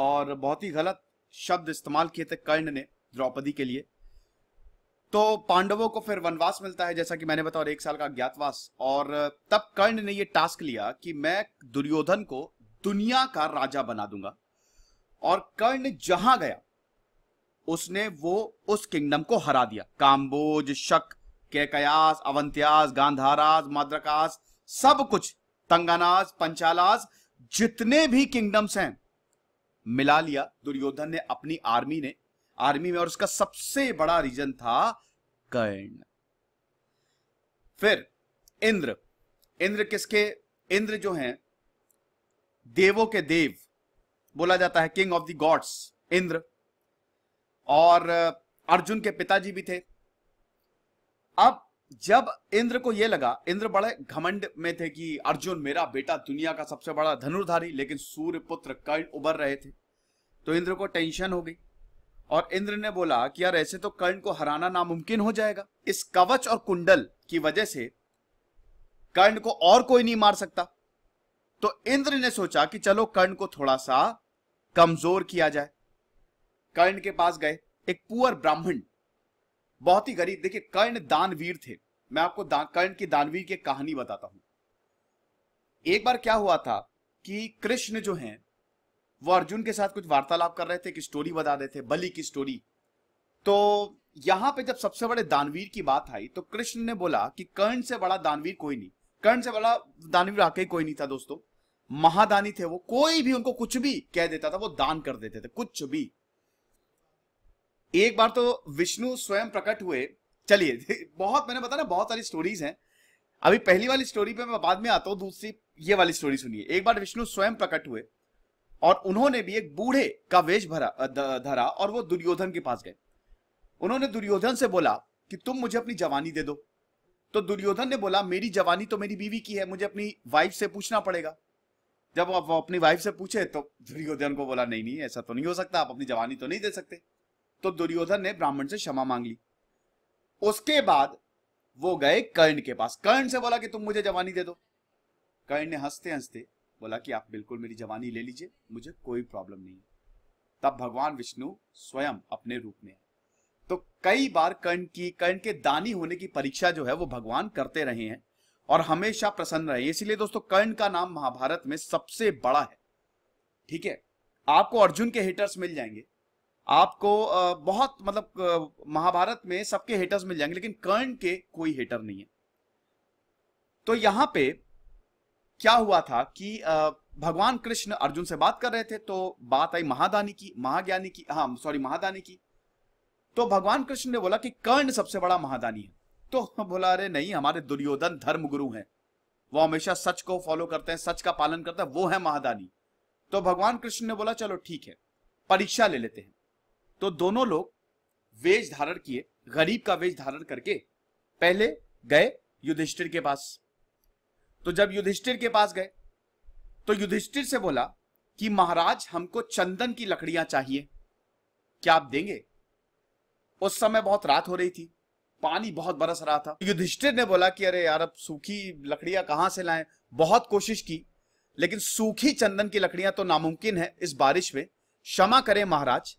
और बहुत ही गलत शब्द इस्तेमाल किए थे कर्ण ने द्रौपदी के लिए तो पांडवों को फिर वनवास मिलता है जैसा कि मैंने बताया और एक साल का अज्ञातवास और तब कर्ण ने ये टास्क लिया कि मैं दुर्योधन को दुनिया का राजा बना दूंगा और कर्ण जहां गया उसने वो उस किंगडम को हरा दिया काम्बोज शक कैकयास अवंत्यास गांधाराज माद्रकास सब कुछ तंगानास पंचालास जितने भी किंगडम्स हैं मिला लिया दुर्योधन ने अपनी आर्मी ने आर्मी में और उसका सबसे बड़ा रीजन था कर्ण फिर इंद्र इंद्र किसके इंद्र जो हैं देवों के देव बोला जाता है king of the gods Indra और अर्जुन के पिताजी भी थे अब जब इंद्र को यह लगा इंद्र बड़े घमंड में थे कि अर्जुन मेरा बेटा दुनिया का सबसे बड़ा धनुर्धारी लेकिन सूर्य पुत्र कर्ण उभर रहे थे तो इंद्र को टेंशन हो गई और इंद्र ने बोला कि यार ऐसे तो कर्ण को हराना नामुमकिन हो जाएगा इस कवच और कुंडल की वजह से कर्ण को और कोई नहीं मार सकता तो इंद्र ने सोचा कि चलो कर्ण को थोड़ा सा कमजोर किया जाए कर्ण के पास गए एक पुअर ब्राह्मण बहुत ही गरीब देखिए कर्ण दानवीर थे मैं आपको दा, कर्ण की दानवीर की कहानी बताता हूं एक बार क्या हुआ था कि कृष्ण जो हैं वो अर्जुन के साथ कुछ वार्तालाप कर रहे थे कि स्टोरी बता रहे थे बलि की स्टोरी तो यहाँ पे जब सबसे बड़े दानवीर की बात आई तो कृष्ण ने बोला कि कर्ण से बड़ा दानवीर कोई नहीं कर्ण से बड़ा दानवीर आके कोई नहीं था दोस्तों महादानी थे वो कोई भी उनको कुछ भी कह देता था वो दान कर देते थे कुछ भी एक बार तो विष्णु स्वयं प्रकट हुए चलिए बहुत मैंने बताया ना बहुत सारी स्टोरीज हैं अभी पहली वाली स्टोरी पे मैं बाद में आता हूँ दूसरी ये वाली स्टोरी सुनिए एक बार विष्णु स्वयं प्रकट हुए और उन्होंने भी एक बूढ़े का वेश भरा धरा और वो दुर्योधन के पास गए उन्होंने दुर्योधन से बोला कि तुम मुझे अपनी जवानी दे दो तो दुर्योधन ने बोला मेरी जवानी तो मेरी बीवी की है मुझे अपनी वाइफ से पूछना पड़ेगा जब आप अपनी वाइफ से पूछे तो दुर्योधन को बोला नहीं नहीं ऐसा तो नहीं हो सकता आप अपनी जवानी तो नहीं दे सकते तो दुर्योधन ने ब्राह्मण से क्षमा मांग ली उसके बाद वो गए कर्ण के पास कर्ण से बोला कि तुम मुझे जवानी दे दो कर्ण ने हंसते हंसते बोला कि आप बिल्कुल मेरी जवानी ले लीजिए मुझे कोई प्रॉब्लम नहीं तब भगवान विष्णु स्वयं अपने रूप में तो कई बार कर्ण की कर्ण के दानी होने की परीक्षा जो है वो भगवान करते रहे हैं और हमेशा प्रसन्न रहे इसीलिए दोस्तों कर्ण का नाम महाभारत में सबसे बड़ा है ठीक है आपको अर्जुन के हेटर्स मिल जाएंगे आपको बहुत मतलब महाभारत में सबके हेटर्स मिल जाएंगे लेकिन कर्ण के कोई हेटर नहीं है तो यहां पे क्या हुआ था कि भगवान कृष्ण अर्जुन से बात कर रहे थे तो बात आई महादानी की महाज्ञानी की हाँ सॉरी महादानी की तो भगवान कृष्ण ने बोला कि कर्ण सबसे बड़ा महादानी है तो बोला अरे नहीं हमारे दुर्योधन धर्म गुरु हैं वो हमेशा सच को फॉलो करते हैं सच का पालन करते हैं वो है महादानी तो भगवान कृष्ण ने बोला चलो ठीक है परीक्षा ले लेते हैं तो दोनों लोग वेश धारण किए गरीब का वेश धारण करके पहले गए युधिष्ठिर के पास तो जब युधिष्ठिर के पास गए तो युधिष्ठिर से बोला कि महाराज हमको चंदन की लकड़ियां चाहिए क्या आप देंगे उस समय बहुत रात हो रही थी पानी बहुत बरस रहा था युधिष्ठिर ने बोला कि अरे यार अब सूखी लकड़ियां कहां से लाएं बहुत कोशिश की लेकिन सूखी चंदन की लकड़ियां तो नामुमकिन है इस बारिश में क्षमा करें महाराज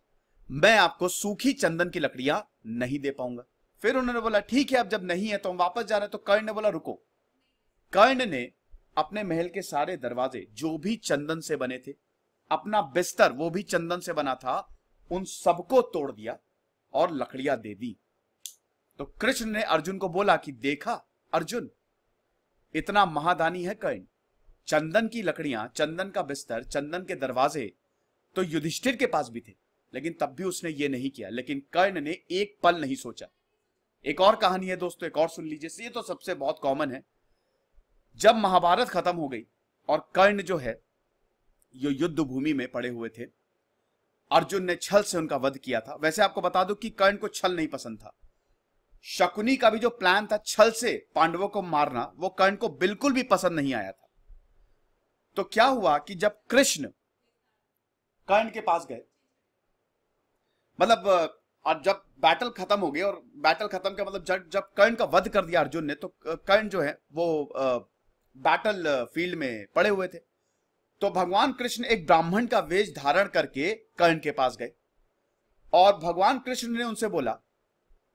मैं आपको सूखी चंदन की लकड़ियां नहीं दे पाऊंगा फिर उन्होंने बोला ठीक है अब जब नहीं है तो हम वापस जा रहे हैं तो कर्ण ने बोला रुको कर्ण ने अपने महल के सारे दरवाजे जो भी चंदन से बने थे अपना बिस्तर वो भी चंदन से बना था उन सबको तोड़ दिया और लकड़ियां दे दी तो कृष्ण ने अर्जुन को बोला कि देखा अर्जुन इतना महादानी है कर्ण चंदन की लकड़ियां चंदन का बिस्तर चंदन के दरवाजे तो युधिष्ठिर के पास भी थे लेकिन तब भी उसने ये नहीं किया लेकिन कर्ण ने एक पल नहीं सोचा एक और कहानी है दोस्तों एक और सुन लीजिए ये तो सबसे बहुत कॉमन है जब महाभारत खत्म हो गई और कर्ण जो है जो युद्ध भूमि में पड़े हुए थे अर्जुन ने छल से उनका वध किया था वैसे आपको बता दूं कि कर्ण को छल नहीं पसंद था शकुनी का भी जो प्लान था छल से पांडवों को मारना वो कर्ण को बिल्कुल भी पसंद नहीं आया था तो क्या हुआ कि जब कृष्ण कर्ण के पास गए मतलब और जब बैटल खत्म हो गई और बैटल खत्म के मतलब जब जब कर्ण का वध कर दिया अर्जुन ने तो कर्ण जो है वो बैटल फील्ड uh, में पड़े हुए थे तो भगवान कृष्ण एक ब्राह्मण का वेश धारण करके कर्ण के पास गए और भगवान कृष्ण ने उनसे बोला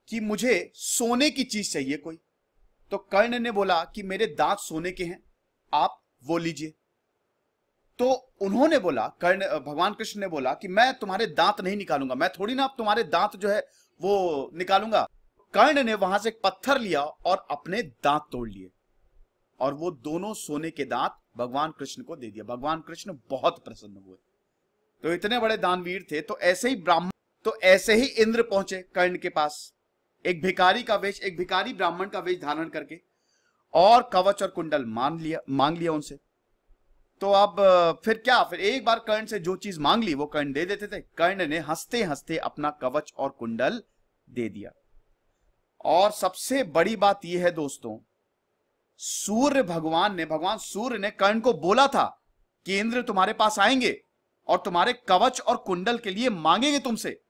कि मुझे सोने की चीज चाहिए कोई तो कर्ण ने बोला कि मेरे दांत सोने के हैं आप वो लीजिए तो उन्होंने बोला कर्ण भगवान कृष्ण ने बोला कि मैं तुम्हारे दांत नहीं निकालूंगा मैं थोड़ी ना तुम्हारे दांत जो है वो निकालूंगा कर्ण ने वहां से एक पत्थर लिया और अपने दांत तोड़ लिए और वो दोनों सोने के दांत भगवान कृष्ण को दे दिया भगवान कृष्ण बहुत प्रसन्न हुए तो इतने बड़े दानवीर थे तो ऐसे ही ब्राह्मण तो ऐसे ही इंद्र पहुंचे कर्ण के पास एक भिकारी का वेश एक भिकारी ब्राह्मण का वेश धारण करके और कवच और कुंडल मान लिया मांग लिया उनसे तो अब फिर क्या फिर एक बार कर्ण से जो चीज मांग ली वो कर्ण दे देते थे कर्ण ने हंसते हंसते अपना कवच और कुंडल दे दिया और सबसे बड़ी बात यह है दोस्तों सूर्य भगवान ने भगवान सूर्य ने कर्ण को बोला था कि इंद्र तुम्हारे पास आएंगे और तुम्हारे कवच और कुंडल के लिए मांगेंगे तुमसे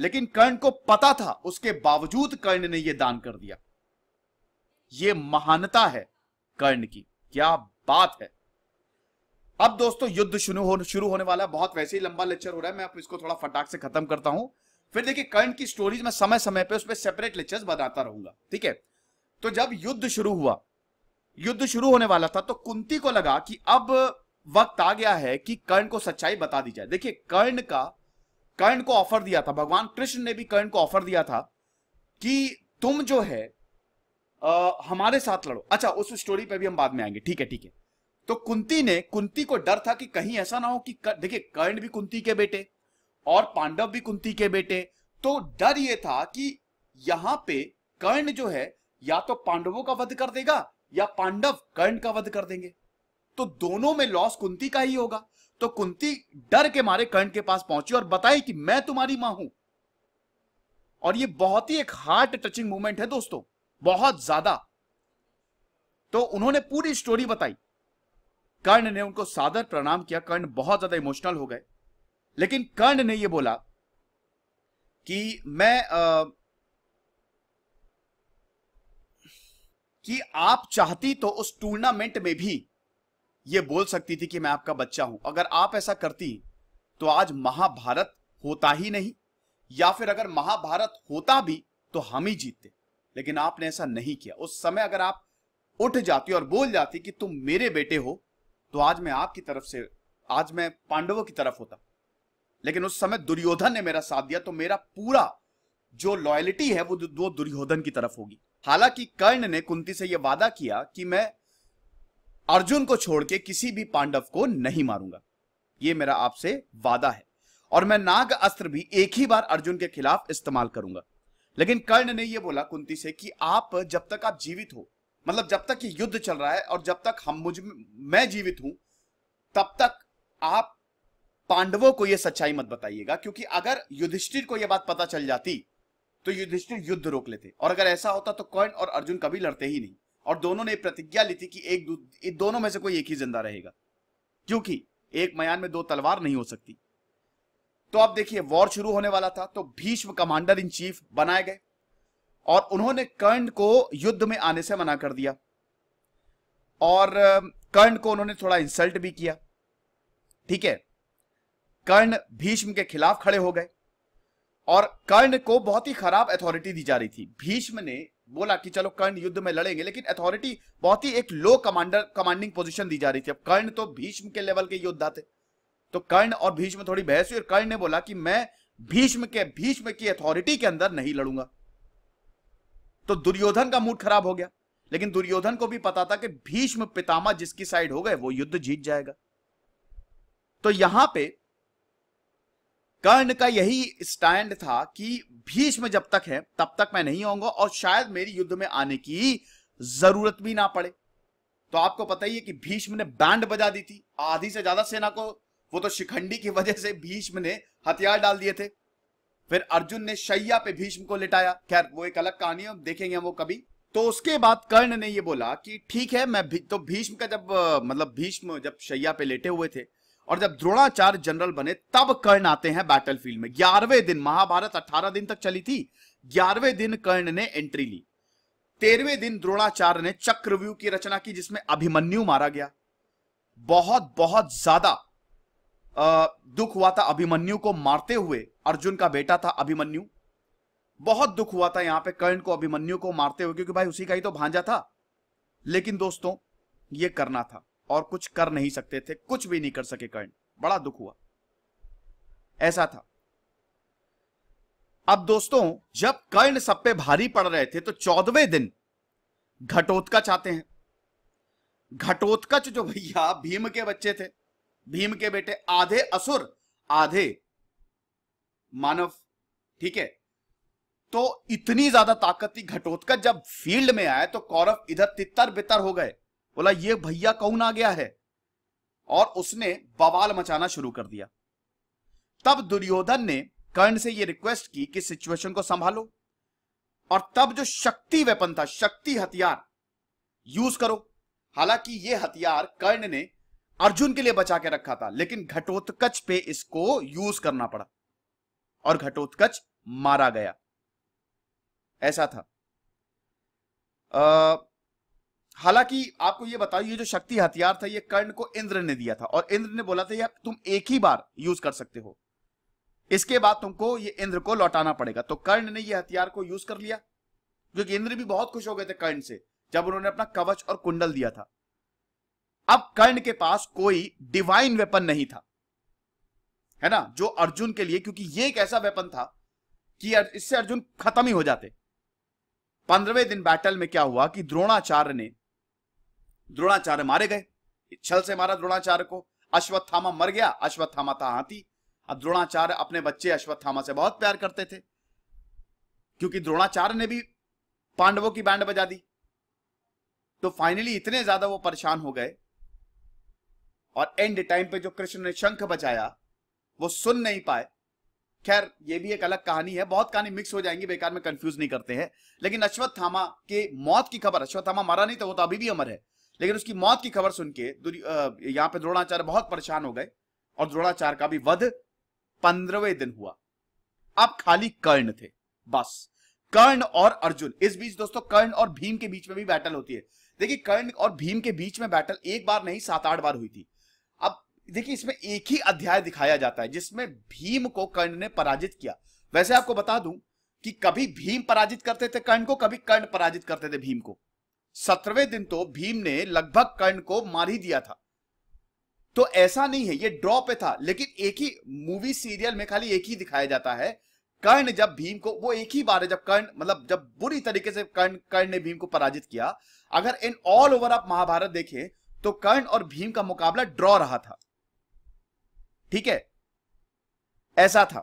लेकिन कर्ण को पता था उसके बावजूद कर्ण ने यह दान कर दिया यह महानता है कर्ण की क्या बात है अब दोस्तों युद्ध शुरू हो शुरू होने वाला है बहुत वैसे ही लंबा लेक्चर हो रहा है मैं आप इसको थोड़ा फटाक से खत्म करता हूं फिर देखिए कर्ण की स्टोरीज में समय समय पे उस पर सेपरेट लेक्चर्स बताता रहूंगा ठीक है तो जब युद्ध शुरू हुआ युद्ध शुरू होने वाला था तो कुंती को लगा कि अब वक्त आ गया है कि कर्ण को सच्चाई बता दी जाए देखिए कर्ण का कर्ण को ऑफर दिया था भगवान कृष्ण ने भी कर्ण को ऑफर दिया था कि तुम जो है आ, हमारे साथ लड़ो अच्छा उस स्टोरी पे भी हम बाद में आएंगे ठीक है ठीक है तो कुंती ने कुंती को डर था कि कहीं ऐसा ना हो कि कर, देखिए कर्ण भी कुंती के बेटे और पांडव भी कुंती के बेटे तो डर ये था कि यहां पे कर्ण जो है या तो पांडवों का वध कर देगा या पांडव कर्ण का वध कर देंगे तो दोनों में लॉस कुंती का ही होगा तो कुंती डर के मारे कर्ण के पास पहुंची और बताई कि मैं तुम्हारी मां हूं और ये बहुत ही एक हार्ट टचिंग मूवमेंट है दोस्तों बहुत ज्यादा तो उन्होंने पूरी स्टोरी बताई कर्ण ने उनको सादर प्रणाम किया कर्ण बहुत ज्यादा इमोशनल हो गए लेकिन कर्ण ने यह बोला कि मैं आ, कि आप चाहती तो उस टूर्नामेंट में भी ये बोल सकती थी कि मैं आपका बच्चा हूं अगर आप ऐसा करती तो आज महाभारत होता ही नहीं या फिर अगर महाभारत होता भी तो हम ही जीतते लेकिन आपने ऐसा नहीं किया उस समय अगर आप उठ जाती और बोल जाती कि तुम मेरे बेटे हो तो आज मैं आपकी तरफ से आज मैं पांडवों की तरफ होता लेकिन उस समय दुर्योधन ने मेरा साथ दिया तो मेरा पूरा जो लॉयलिटी है वो दो दुर्योधन की तरफ होगी हालांकि कर्ण ने कुंती से यह वादा किया कि मैं अर्जुन को छोड़ के किसी भी पांडव को नहीं मारूंगा ये मेरा आपसे वादा है और मैं नाग अस्त्र भी एक ही बार अर्जुन के खिलाफ इस्तेमाल करूंगा लेकिन कर्ण ने यह बोला कुंती से कि आप जब तक आप जीवित हो मतलब जब तक ये युद्ध चल रहा है और जब तक हम मुझ मैं जीवित हूं तब तक आप पांडवों को यह सच्चाई मत बताइएगा क्योंकि अगर युधिष्ठिर को यह बात पता चल जाती तो युधिष्ठिर युद्ध रोक लेते और अगर ऐसा होता तो कर्ण और अर्जुन कभी लड़ते ही नहीं और दोनों ने प्रतिज्ञा ली थी कि एक दोनों में से कोई एक ही जिंदा रहेगा क्योंकि एक मयान में दो तलवार नहीं हो सकती तो आप देखिए वॉर शुरू होने वाला था तो भीष्म कमांडर इन चीफ बनाए गए और उन्होंने कर्ण को युद्ध में आने से मना कर दिया और कर्ण को उन्होंने थोड़ा इंसल्ट भी किया ठीक है कर्ण भीष्म के खिलाफ खड़े हो गए और कर्ण को बहुत ही खराब अथॉरिटी दी जा रही थी भीष्म ने बोला कि चलो कर्ण युद्ध में लड़ेंगे लेकिन अथॉरिटी बहुत ही एक लो कमांडर कमांडिंग पोजीशन दी जा रही थी अब कर्ण तो भीष्म के लेवल के योद्धा थे तो कर्ण और भीष्म थोड़ी बहस हुई और कर्ण ने बोला कि मैं भीष्म के भीष्म की अथॉरिटी के अंदर नहीं लड़ूंगा तो दुर्योधन का मूड खराब हो गया लेकिन दुर्योधन को भी पता था कि भीष्म पितामा जिसकी साइड हो गए वो युद्ध जीत जाएगा तो यहां पे कर्ण का यही स्टैंड था कि भीष्म जब तक है तब तक मैं नहीं आऊंगा और शायद मेरी युद्ध में आने की जरूरत भी ना पड़े तो आपको पता ही है कि भीष्म ने बैंड बजा दी थी आधी से ज्यादा सेना को वो तो शिखंडी की वजह से भीष्म ने हथियार डाल दिए थे फिर अर्जुन ने शैया पे भीष्म को लिटाया खैर वो एक अलग कहानी है देखेंगे वो कभी तो उसके बाद कर्ण ने ये बोला कि ठीक है मैं भी, तो भीष्म का जब मतलब भीष्म जब शैया पे लेटे हुए थे और जब द्रोणाचार्य जनरल बने तब कर्ण आते हैं बैटलफील्ड में ग्यारहवें दिन महाभारत अठारह दिन तक चली थी ग्यारहवें दिन कर्ण ने एंट्री ली तेरहवें दिन द्रोणाचार्य ने चक्रव्यूह की रचना की जिसमें अभिमन्यु मारा गया बहुत बहुत ज्यादा दुख हुआ था अभिमन्यु को मारते हुए अर्जुन का बेटा था अभिमन्यु बहुत दुख हुआ था यहाँ पे कर्ण को अभिमन्यु को मारते हुए क्योंकि भाई उसी का ही तो भांजा था लेकिन दोस्तों ये करना था और कुछ कर नहीं सकते थे कुछ भी नहीं कर सके कर्ण बड़ा दुख हुआ ऐसा था अब दोस्तों जब कर्ण सब पे भारी पड़ रहे थे तो चौदवे दिन घटोत्कच आते हैं घटोत्कच जो भैया भीम के बच्चे थे भीम के बेटे आधे असुर आधे मानव ठीक है तो इतनी ज्यादा ताकत थी घटोत्कच जब फील्ड में आया तो कौरव इधर तितर बितर हो गए बोला ये भैया कौन आ गया है और उसने बवाल मचाना शुरू कर दिया तब दुर्योधन ने कर्ण से ये रिक्वेस्ट की कि सिचुएशन को संभालो और तब जो शक्ति वेपन था शक्ति हथियार यूज करो हालांकि ये हथियार कर्ण ने अर्जुन के लिए बचा के रखा था लेकिन घटोत्कच पे इसको यूज करना पड़ा और घटोत्कच मारा गया ऐसा था आ, हालांकि आपको ये बताओ ये जो शक्ति हथियार था ये कर्ण को इंद्र ने दिया था और इंद्र ने बोला था यार तुम एक ही बार यूज कर सकते हो इसके बाद तुमको ये इंद्र को लौटाना पड़ेगा तो कर्ण ने ये हथियार को यूज कर लिया क्योंकि इंद्र भी बहुत खुश हो गए थे कर्ण से जब उन्होंने अपना कवच और कुंडल दिया था अब कर्ण के पास कोई डिवाइन वेपन नहीं था है ना जो अर्जुन के लिए क्योंकि ये एक ऐसा वेपन था कि इससे अर्जुन खत्म ही हो जाते पंद्रहवें दिन बैटल में क्या हुआ कि द्रोणाचार्य ने द्रोणाचार्य मारे गए छल से मारा द्रोणाचार्य को अश्वत्थामा मर गया अश्वत्थामा था हाथी अब द्रोणाचार्य अपने बच्चे अश्वत्थामा से बहुत प्यार करते थे क्योंकि द्रोणाचार्य ने भी पांडवों की बैंड बजा दी तो फाइनली इतने ज्यादा वो परेशान हो गए और एंड टाइम पे जो कृष्ण ने शंख बजाया वो सुन नहीं पाए खैर ये भी एक अलग कहानी है बहुत कहानी मिक्स हो जाएंगी बेकार में कंफ्यूज नहीं करते हैं लेकिन अश्वत्थामा के मौत की खबर अश्वत्थामा मारा नहीं तो वो तो अभी भी अमर है लेकिन उसकी मौत की खबर सुन के यहाँ पे द्रोणाचार्य बहुत परेशान हो गए और द्रोणाचार का भी वध पंद्रहवें दिन हुआ अब खाली कर्ण थे बस कर्ण और अर्जुन इस बीच दोस्तों कर्ण और भीम के बीच में भी बैटल होती है देखिए कर्ण और भीम के बीच में बैटल एक बार नहीं सात आठ बार हुई थी अब देखिए इसमें एक ही अध्याय दिखाया जाता है जिसमें भीम को कर्ण ने पराजित किया वैसे आपको बता दूं कि कभी भीम पराजित करते थे कर्ण को कभी कर्ण पराजित करते थे भीम को सत्रहवें दिन तो भीम ने लगभग कर्ण को मार ही दिया था तो ऐसा नहीं है ये ड्रॉ पे था लेकिन एक ही मूवी सीरियल में खाली एक ही दिखाया जाता है कर्ण जब भीम को वो एक ही बार है जब कर्ण मतलब जब बुरी तरीके से कर्ण कर्ण ने भीम को पराजित किया अगर इन ऑल ओवर आप महाभारत देखें तो कर्ण और भीम का मुकाबला ड्रॉ रहा था ठीक है ऐसा था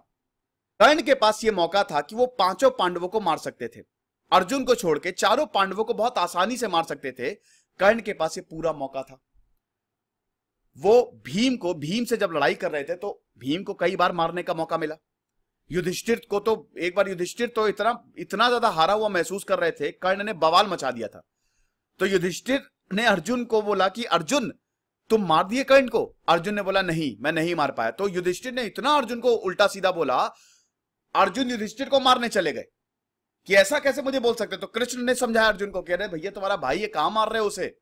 कर्ण के पास यह मौका था कि वो पांचों पांडवों को मार सकते थे अर्जुन को छोड़ के चारों पांडवों को बहुत आसानी से मार सकते थे कर्ण के पास ये पूरा मौका था वो भीम को भीम से जब लड़ाई कर रहे थे तो भीम को कई बार मारने का मौका मिला युधिष्ठिर को तो एक बार युधिष्ठिर तो इतना इतना ज्यादा हारा हुआ महसूस कर रहे थे कर्ण ने बवाल मचा दिया था तो युधिष्ठिर ने अर्जुन को बोला कि अर्जुन तुम मार दिए कर्ण को अर्जुन ने बोला नहीं मैं नहीं मार पाया तो युधिष्ठिर ने इतना अर्जुन को उल्टा सीधा बोला अर्जुन युधिष्ठिर को मारने चले गए कि ऐसा कैसे मुझे बोल सकते तो कृष्ण ने समझाया अर्जुन को कह रहे भैया तुम्हारा भाई ये कहा मार रहे हो उसे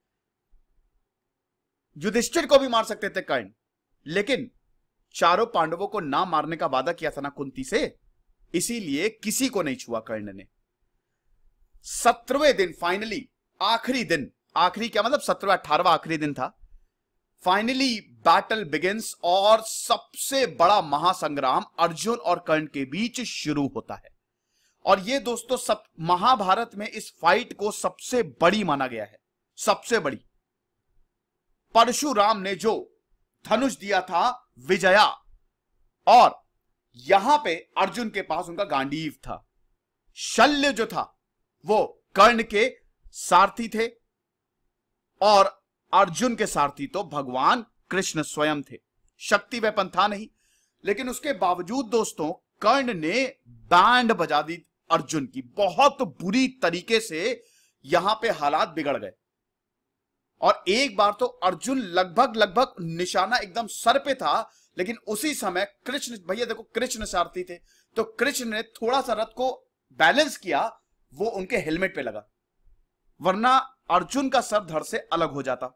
युधिष्ठिर को भी मार सकते थे कर्ण लेकिन चारों पांडवों को ना मारने का वादा किया था ना कुंती से इसीलिए किसी को नहीं छुआ कर्ण ने सत्रवें दिन फाइनली आखिरी दिन आखिरी क्या मतलब सत्रवा अठारवा आखिरी दिन था फाइनली बैटल बिगिंस और सबसे बड़ा महासंग्राम अर्जुन और कर्ण के बीच शुरू होता है और ये दोस्तों सब महाभारत में इस फाइट को सबसे बड़ी माना गया है सबसे बड़ी परशुराम ने जो धनुष दिया था विजया और यहां पे अर्जुन के पास उनका गांडीव था शल्य जो था वो कर्ण के सारथी थे और अर्जुन के सारथी तो भगवान कृष्ण स्वयं थे शक्ति वेपन था नहीं लेकिन उसके बावजूद दोस्तों कर्ण ने बैंड बजा दी अर्जुन की बहुत बुरी तरीके से यहां पे हालात बिगड़ गए और एक बार तो अर्जुन लगभग लगभग निशाना एकदम सर पे था लेकिन उसी समय कृष्ण भैया देखो कृष्ण सारथी थे तो कृष्ण ने थोड़ा सा रथ को बैलेंस किया वो उनके हेलमेट पे लगा वरना अर्जुन का सर धड़ से अलग हो जाता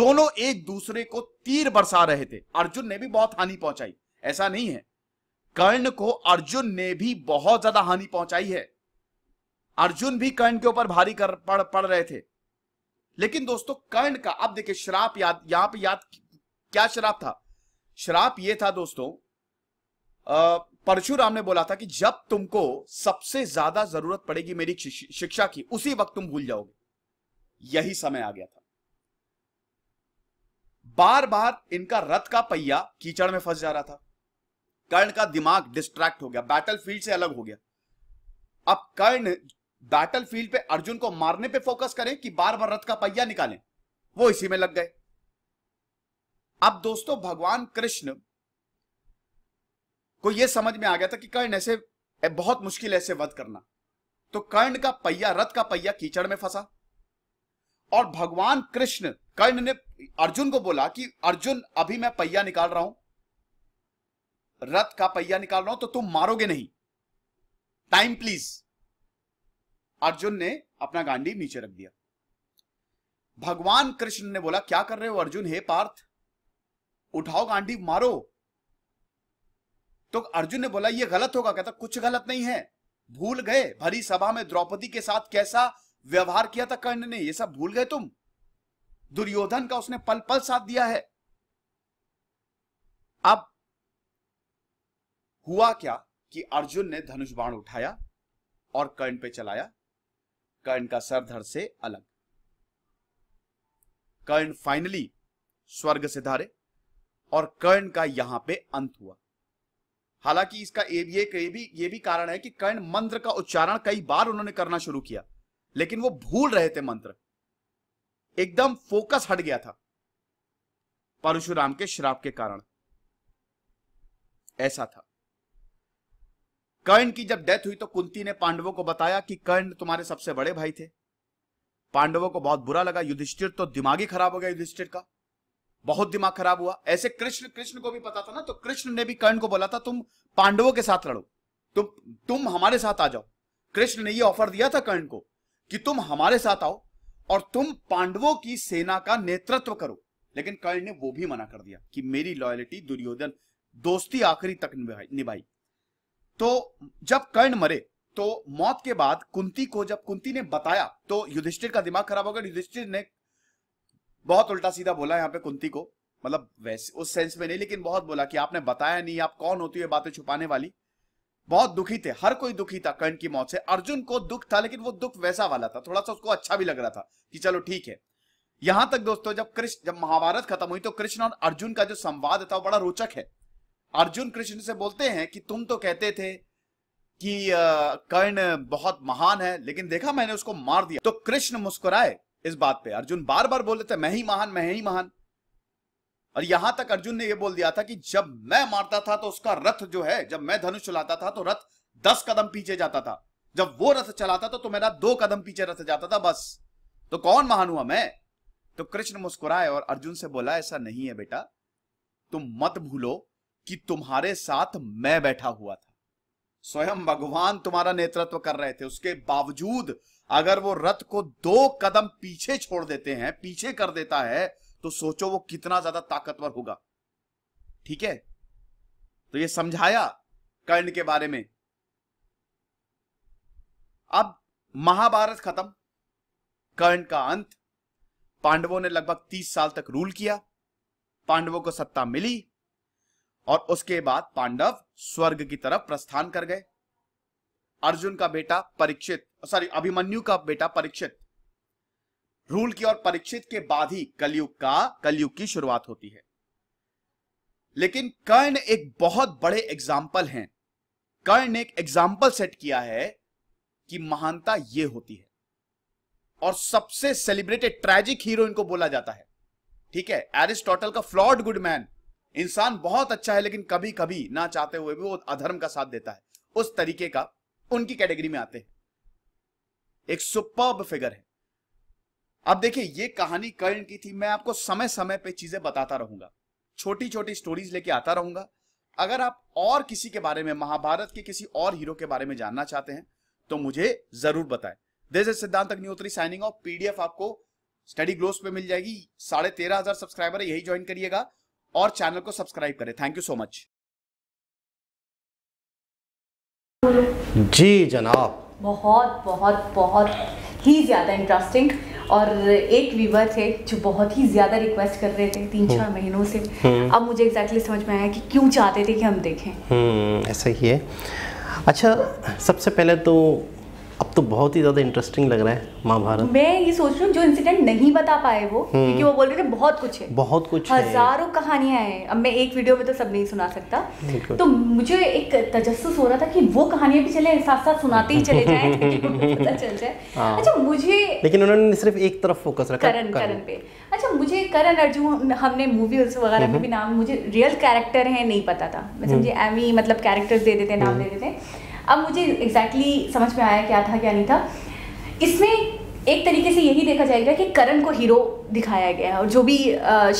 दोनों एक दूसरे को तीर बरसा रहे थे अर्जुन ने भी बहुत हानि पहुंचाई ऐसा नहीं है कर्ण को अर्जुन ने भी बहुत ज्यादा हानि पहुंचाई है अर्जुन भी कर्ण के ऊपर भारी कर पड़ पड़ रहे थे लेकिन दोस्तों कर्ण का अब देखिए श्राप याद यहां पे याद क्या श्राप था श्राप ये था दोस्तों परशुराम ने बोला था कि जब तुमको सबसे ज्यादा जरूरत पड़ेगी मेरी शिक्षा की उसी वक्त तुम भूल जाओगे यही समय आ गया था बार बार इनका रथ का पहिया कीचड़ में फंस जा रहा था कर्ण का दिमाग डिस्ट्रैक्ट हो गया बैटल फील्ड से अलग हो गया अब कर्ण बैटल फील्ड पे अर्जुन को मारने पे फोकस करें कि बार बार रथ का पहिया निकालें वो इसी में लग गए अब दोस्तों भगवान कृष्ण को यह समझ में आ गया था कि कर्ण ऐसे बहुत मुश्किल ऐसे वध करना तो कर्ण का पहिया रथ का पहिया कीचड़ में फंसा और भगवान कृष्ण कर्ण ने अर्जुन को बोला कि अर्जुन अभी मैं पहिया निकाल रहा हूं रथ का पहिया निकाल रहा हूं तो तुम मारोगे नहीं टाइम प्लीज अर्जुन ने अपना गांडी नीचे रख दिया भगवान कृष्ण ने बोला क्या कर रहे हो अर्जुन हे पार्थ उठाओ गांडी मारो तो अर्जुन ने बोला ये गलत होगा कहता कुछ गलत नहीं है भूल गए भरी सभा में द्रौपदी के साथ कैसा व्यवहार किया था कर्ण ने ये सब भूल गए तुम दुर्योधन का उसने पल पल साथ दिया है अब हुआ क्या कि अर्जुन ने धनुष बाण उठाया और कर्ण पे चलाया कर्ण का सर धड़ से अलग कर्ण फाइनली स्वर्ग से धारे और कर्ण का यहां पे अंत हुआ हालांकि इसका ये भी ये भी कारण है कि कर्ण मंत्र का उच्चारण कई बार उन्होंने करना शुरू किया लेकिन वो भूल रहे थे मंत्र एकदम फोकस हट गया था परशुराम के श्राप के कारण ऐसा था कर्ण की जब डेथ हुई तो कुंती ने पांडवों को बताया कि कर्ण तुम्हारे सबसे बड़े भाई थे पांडवों को बहुत बुरा लगा युधिष्ठिर तो दिमाग ही खराब हो गया युधिष्ठिर का बहुत दिमाग खराब हुआ ऐसे कृष्ण कृष्ण को भी पता था ना तो कृष्ण ने भी कर्ण को बोला था तुम पांडवों के साथ लड़ो तुम तुम हमारे साथ आ जाओ कृष्ण ने यह ऑफर दिया था कर्ण को कि तुम हमारे साथ आओ और तुम पांडवों की सेना का नेतृत्व करो लेकिन कर्ण ने वो भी मना कर दिया कि मेरी लॉयलिटी दुर्योधन दोस्ती आखिरी तक निभाई तो जब कर्ण मरे तो मौत के बाद कुंती को जब कुंती ने बताया तो युधिष्ठिर का दिमाग खराब हो गया युधिष्ठिर ने बहुत उल्टा सीधा बोला यहाँ पे कुंती को मतलब वैसे उस सेंस में नहीं लेकिन बहुत बोला कि आपने बताया नहीं आप कौन होती है बातें छुपाने वाली बहुत दुखी थे हर कोई दुखी था कर्ण की मौत से अर्जुन को दुख था लेकिन वो दुख वैसा वाला था थोड़ा सा उसको अच्छा भी लग रहा था कि चलो ठीक है यहां तक दोस्तों जब कृष्ण जब महाभारत खत्म हुई तो कृष्ण और अर्जुन का जो संवाद था वो बड़ा रोचक है अर्जुन कृष्ण से बोलते हैं कि तुम तो कहते थे कि कर्ण बहुत महान है लेकिन देखा मैंने उसको मार दिया तो कृष्ण मुस्कुराए इस बात पे अर्जुन बार बार बोल रहे थे मैं ही महान मैं ही महान और यहां तक अर्जुन ने यह बोल दिया था कि जब मैं मारता था तो उसका रथ जो है जब मैं धनुष चलाता था तो रथ दस कदम पीछे जाता था जब वो रथ चलाता था तो मेरा दो कदम पीछे रथ जाता था बस तो कौन महान हुआ मैं तो कृष्ण मुस्कुराए और अर्जुन से बोला ऐसा नहीं है बेटा तुम मत भूलो कि तुम्हारे साथ मैं बैठा हुआ था स्वयं भगवान तुम्हारा नेतृत्व कर रहे थे उसके बावजूद अगर वो रथ को दो कदम पीछे छोड़ देते हैं पीछे कर देता है तो सोचो वो कितना ज्यादा ताकतवर होगा ठीक है तो ये समझाया कर्ण के बारे में अब महाभारत खत्म कर्ण का अंत पांडवों ने लगभग तीस साल तक रूल किया पांडवों को सत्ता मिली और उसके बाद पांडव स्वर्ग की तरफ प्रस्थान कर गए अर्जुन का बेटा परीक्षित सॉरी अभिमन्यु का बेटा परीक्षित रूल की और परीक्षित के बाद ही कलयुग का कलयुग की शुरुआत होती है लेकिन कर्ण एक बहुत बड़े एग्जाम्पल हैं कर्ण ने एक एग्जाम्पल सेट किया है कि महानता यह होती है और सबसे सेलिब्रेटेड ट्रेजिक हीरो इनको बोला जाता है ठीक है एरिस्टोटल का फ्लॉड गुडमैन इंसान बहुत अच्छा है लेकिन कभी कभी ना चाहते हुए भी वो अधर्म का साथ देता है उस तरीके का उनकी कैटेगरी में आते हैं एक सुपर्ब फिगर है अब देखिए ये कहानी कर्ण की थी मैं आपको समय समय पे चीजें बताता रहूंगा छोटी छोटी स्टोरीज लेके आता रहूंगा अगर आप और किसी के बारे में महाभारत के किसी और हीरो के बारे में जानना चाहते हैं तो मुझे जरूर बताएं this is Siddhant Agnihotri signing off PDF आपको स्टडी ग्लोस पे मिल जाएगी साढ़े तेरह हजार सब्सक्राइबर है यही ज्वाइन करिएगा और चैनल को सब्सक्राइब करें थैंक यू सो मच जी जनाब बहुत बहुत बहुत ही ज़्यादा इंटरेस्टिंग और एक व्यूवर थे जो बहुत ही ज़्यादा रिक्वेस्ट कर रहे थे तीन हम्म। चार महीनों से हम्म। अब मुझे एग्जैक्टली exactly समझ में आया कि क्यों चाहते थे कि हम देखें हम्म, ऐसा ही है अच्छा सबसे पहले तो अब तो बहुत ही ज़्यादा इंटरेस्टिंग लग रहा है महाभारत मैं ये सोच रही हूँ जो इंसिडेंट नहीं बता पाए वो हम्म। क्योंकि वो बोल रहे थे बहुत कुछ है बहुत कुछ हजारों कहानियां हैं अब मैं एक वीडियो में तो सब नहीं सुना सकता तो मुझे एक तजस्स हो रहा था कि वो कहानियां भी चले साथ साथ सुनाते ही चले जाए हाँ। अच्छा मुझे लेकिन उन्होंने सिर्फ एक तरफ फोकस रखा करण करण पे अच्छा मुझे करण अर्जुन हमने मूवी वगैरह में हम्म। भी नाम मुझे रियल कैरेक्टर है नहीं पता था मैं समझे एमी हम्म। मतलब कैरेक्टर दे देते हैं नाम दे देते हैं अब मुझे एग्जैक्टली exactly समझ में आया क्या था क्या नहीं था इसमें एक तरीके से यही देखा जाएगा कि करण को हीरो दिखाया गया है और जो भी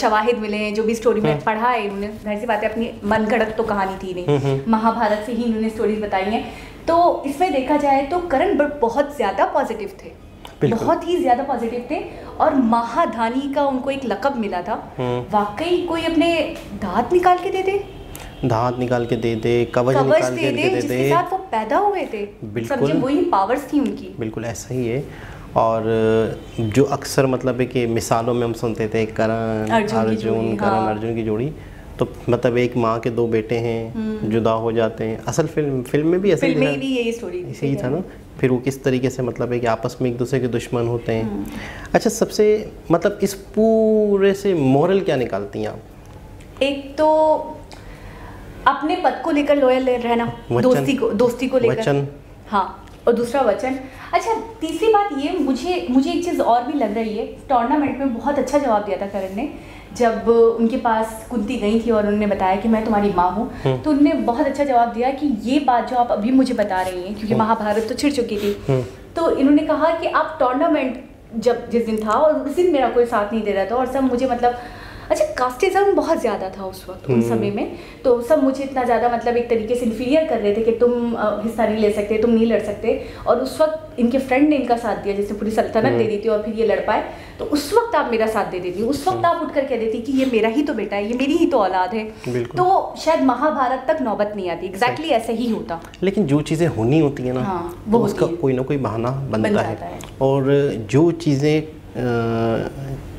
शवाहिद मिले हैं जो भी स्टोरी में हम्म। पढ़ा है इन्होंने घर सी बातें अपनी मन गढ़त तो कहानी थी नहीं हम्म, हम्म। महाभारत से ही इन्होंने स्टोरीज बताई हैं तो इसमें देखा जाए तो करण बहुत ज़्यादा पॉजिटिव थे बहुत ही ज्यादा पॉजिटिव थे और महाधानी का उनको एक लकब मिला था वाकई कोई अपने दांत निकाल के देते धात निकाल के दे दे कवच निकाल के दे दे जिसके साथ वो पैदा हुए थे बिल्कुल वही पावर्स थी उनकी बिल्कुल ऐसा ही है और जो अक्सर मतलब है कि मिसालों में हम सुनते थे करण अर्जुन करण हाँ। अर्जुन की जोड़ी तो मतलब एक माँ के दो बेटे हैं हम्म। जुदा हो जाते हैं असल फिल्म फिल्म में भी ऐसे ही यही स्टोरी ऐसे ही था ना फिर वो किस तरीके से मतलब है कि आपस में एक दूसरे के दुश्मन होते हैं हम्म। अच्छा सबसे मतलब इस पूरे से मॉरल क्या निकालती हैं आप एक तो अपने पद को लेकर लॉयल रहना दोस्ती को दोस्ती को लेकर हाँ और दूसरा वचन अच्छा तीसरी बात ये मुझे मुझे एक चीज़ और भी लग रही है टूर्नामेंट में बहुत अच्छा जवाब दिया था करण ने जब उनके पास कुंती गई थी और उन्होंने बताया कि मैं तुम्हारी माँ हूँ हम्म। तो उन्होंने बहुत अच्छा जवाब दिया कि ये बात जो आप अभी मुझे बता रही हैं क्योंकि हम्म। महाभारत तो छिड़ चुकी थी हम्म। तो इन्होंने कहा कि आप टूर्नामेंट जब जिस दिन था और उस दिन मेरा कोई साथ नहीं दे रहा था और सब मुझे मतलब अच्छा कास्टिज्म बहुत ज़्यादा था उस वक्त उस हम्म। समय में तो सब मुझे इतना ज़्यादा मतलब एक तरीके से इन्फीरियर कर रहे थे कि तुम हिस्सा नहीं ले सकते तुम नहीं लड़ सकते और उस वक्त इनके फ्रेंड ने इनका साथ दिया जैसे पूरी सल्तनत दे हम्म। दी थी और फिर ये लड़ पाए तो उस वक्त आप मेरा साथ दे देती उस हम्म। वक्त आप उठ कर कह देती कि ये मेरा ही तो बेटा है ये मेरी ही तो औलाद है तो शायद महाभारत तक नौबत नहीं आती एग्जैक्टली ऐसे ही होता लेकिन जो चीज़ें होनी होती है ना हाँ, तो वो उसका कोई ना कोई बहाना बनता बन है।, है और जो चीज़ें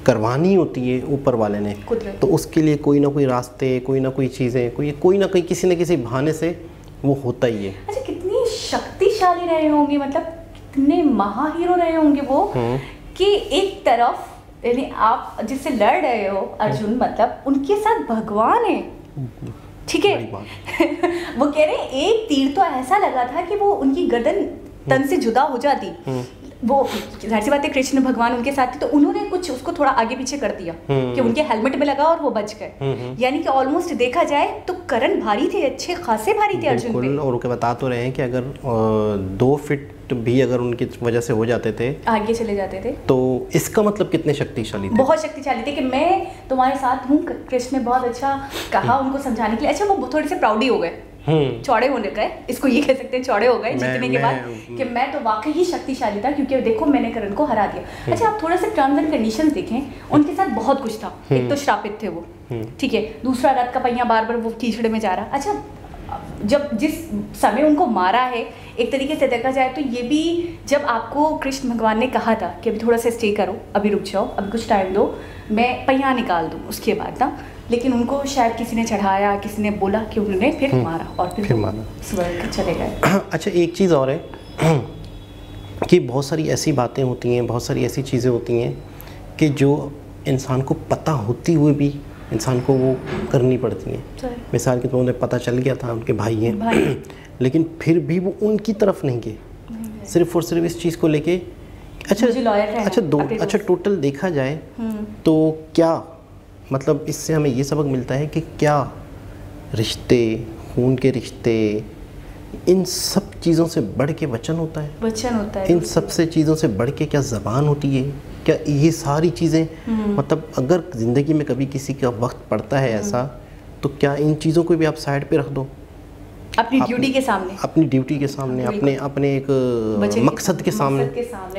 करवानी होती है ऊपर वाले ने तो उसके लिए कोई ना कोई रास्ते कोई ना कोई चीज़ें कोई कोई ना कोई किसी न किसी बहाने से वो होता ही है अच्छा कितनी शक्तिशाली रहे होंगे मतलब कितने महाहीरो रहे होंगे वो हम्म। कि एक तरफ यानी आप जिससे लड़ रहे हो अर्जुन हम्म। मतलब उनके साथ भगवान है ठीक है वो कह रहे हैं एक तीर तो ऐसा लगा था कि वो उनकी गर्दन तन से जुदा हो जाती हम्म। वो जाहिर सी बात है कृष्ण भगवान उनके साथ थे तो उन्होंने कुछ उसको थोड़ा आगे पीछे कर दिया हम्म। कि उनके हेलमेट में लगा और वो बच गए हम्म, हम्म। यानी कि ऑलमोस्ट देखा जाए तो करण भारी थे अच्छे खासे भारी थे अर्जुन पे और उनके बता तो रहे हैं कि अगर दो फिट भी अगर उनकी वजह से हो जाते थे आगे चले जाते थे तो इसका मतलब कितने शक्तिशाली थे बहुत शक्तिशाली थे कि मैं तुम्हारे साथ हूँ कृष्ण ने बहुत अच्छा कहा उनको समझाने के लिए अच्छा वो थोड़े से प्राउडी हो गए हम्म। चौड़े होने गए इसको ये कह सकते हैं चौड़े हो गए जीतने के बाद कि मैं तो वाकई ही शक्तिशाली था क्योंकि देखो मैंने करण को हरा दिया हम्म। अच्छा आप थोड़ा सा टर्म्स एंड कंडीशन देखें उनके साथ बहुत कुछ था एक हम्म। तो श्रापित थे वो ठीक है दूसरा रथ का पहिया बार बार वो कीचड़े में जा रहा अच्छा जब जिस समय उनको मारा है एक तरीके से देखा जाए तो ये भी जब आपको कृष्ण भगवान ने कहा था कि अभी थोड़ा सा स्टे करो अभी रुक जाओ अभी कुछ टाइम दो मैं पहिया निकाल दूँ उसके बाद ना हाँ। लेकिन उनको शायद किसी ने चढ़ाया किसी ने बोला कि उन्होंने फिर हम्म, मारा और फिर, फिर मारा चले गए अच्छा एक चीज़ और है कि बहुत सारी ऐसी बातें होती हैं बहुत सारी ऐसी चीज़ें होती हैं कि जो इंसान को पता होती हुई भी इंसान को वो करनी पड़ती हैं मिसाल के तौर तो उन्हें पता चल गया था उनके भाई हैं लेकिन फिर भी वो उनकी तरफ नहीं गए सिर्फ और सिर्फ इस चीज़ को लेके अच्छा अच्छा दो अच्छा टोटल देखा जाए हम्म। तो क्या मतलब इससे हमें ये सबक मिलता है कि क्या रिश्ते खून के रिश्ते इन सब चीज़ों से बढ़ के वचन होता है वचन होता है इन सब से चीज़ों से बढ़ के क्या ज़बान होती है क्या ये सारी चीज़ें हम्म। मतलब अगर ज़िंदगी में कभी किसी का वक्त पड़ता है ऐसा हम्म। तो क्या इन चीज़ों को भी आप साइड पे रख दो अपनी ड्यूटी के सामने अपनी ड्यूटी के सामने अपने अपने एक मकसद के सामने,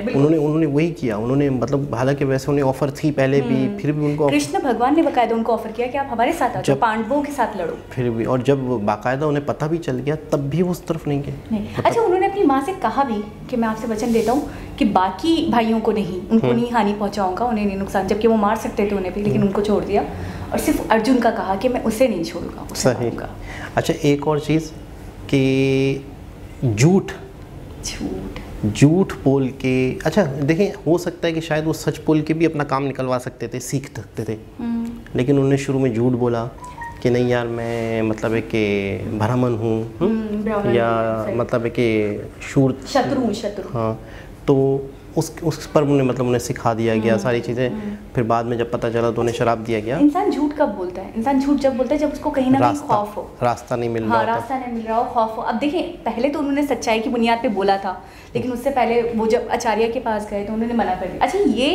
उन्होंने उन्होंने वही किया उन्होंने मतलब हालांकि वैसे उन्हें ऑफर थी पहले भी हम्म। फिर भी उनको कृष्ण भगवान ने बाकायदा उनको ऑफर किया कि आप हमारे साथ आओ पांडवों के साथ लड़ो फिर भी और जब बाकायदा उन्हें पता भी चल गया तब भी वो उस तरफ नहीं गए मतलब- अच्छा उन्होंने अपनी माँ से कहा भी कि मैं आपसे वचन देता हूँ कि बाकी भाइयों को नहीं उनको हम्म। नहीं हानि पहुँचाऊंगा उन्हें नहीं नुकसान जबकि वो मार सकते थे उन्हें भी लेकिन हम्म। उनको छोड़ दिया और सिर्फ अर्जुन का कहा कि मैं उसे नहीं छोड़ूंगा सही अच्छा एक और चीज़ कि झूठ झूठ झूठ बोल के अच्छा देखें हो सकता है कि शायद वो सच बोल के भी अपना काम निकलवा सकते थे सीख सकते थे हम्म। लेकिन उन्होंने शुरू में झूठ बोला कि नहीं यार मैं मतलब है कि ब्राह्मण हूँ हम्म, या मतलब है कि शूर शत्रु शत्रु हाँ तो उस उस पर उन्हें मतलब उन्हें सिखा दिया गया हम्म, सारी चीज़ें हम्म। फिर बाद में जब पता चला तो उन्हें शराब दिया गया इंसान झूठ कब बोलता है इंसान झूठ जब बोलता है जब उसको कहीं ना कहीं खौफ हो रास्ता नहीं मिल हाँ, रहा हाँ, रास्ता नहीं मिल रहा हो खौफ हो अब देखिए पहले तो उन्होंने सच्चाई की बुनियाद पर बोला था लेकिन उससे पहले वो जब आचार्य के पास गए तो उन्होंने मना कर दिया अच्छा ये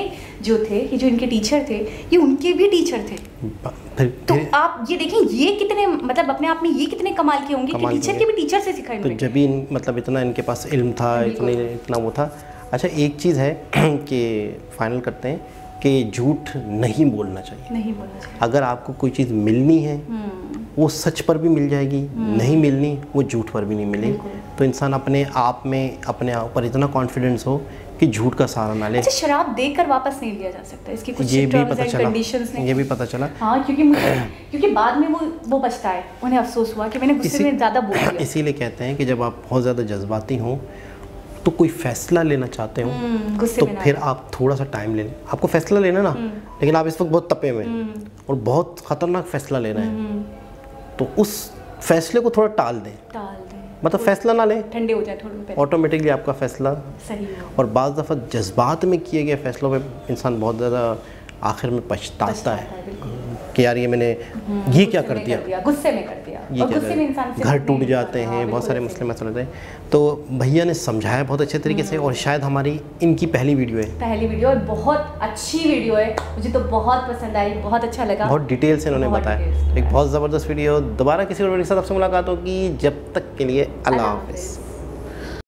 जो थे ये जो इनके टीचर थे ये उनके भी टीचर थे तो आप ये देखें ये कितने मतलब अपने आप में ये कितने कमाल के होंगे कि टीचर के भी टीचर से सिखाए तो जब भी मतलब इतना इनके पास इल्म था इतने इतना वो था अच्छा एक चीज़ है कि फाइनल करते हैं कि झूठ नहीं बोलना चाहिए नहीं बोलना चाहिए अगर आपको कोई चीज़ मिलनी है हम्म। वो सच पर भी मिल जाएगी हम्म। नहीं मिलनी वो झूठ पर भी नहीं मिलेगी तो इंसान अपने आप में अपने आप पर इतना कॉन्फिडेंस हो कि झूठ का सहारा ना ले अच्छा शराब देकर वापस नहीं लिया जा सकता इसकी कुछ ये भी पता चला ये भी पता चला हाँ क्योंकि मुझे क्योंकि बाद में वो वो है उन्हें अफसोस हुआ कि मैंने गुस्से में ज़्यादा बोल इसीलिए कहते हैं कि जब आप बहुत ज़्यादा जज्बाती हों तो कोई फैसला लेना चाहते हो हम्म, तो फिर आप थोड़ा सा टाइम ले लें आपको फैसला लेना ना हम्म। लेकिन आप इस वक्त बहुत तपे हुए हम्म। और बहुत ख़तरनाक फैसला लेना है तो उस फैसले को थोड़ा टाल दें मतलब फैसला ना लें ठंडे हो जाए थोड़ा ऑटोमेटिकली आपका फैसला सही और बाज दफ़ा जज्बात में किए गए फैसलों में इंसान बहुत ज़्यादा आखिर में पछताता है कि यार ये मैंने हम्म, ये क्या कर दिया गुस्से में कर दिया ये घर टूट जाते हैं हाँ, बहुत सारे मसले मसले होते हैं तो भैया ने समझाया बहुत अच्छे तरीके से हम्म। और शायद हमारी इनकी पहली वीडियो है पहली वीडियो और बहुत अच्छी वीडियो है मुझे तो बहुत पसंद आई बहुत अच्छा लगा बहुत डिटेल से इन्होंने बताया एक बहुत ज़बरदस्त वीडियो दोबारा किसी और वीडियो के साथ आपसे मुलाकात होगी जब तक के लिए अल्लाह हाफिज़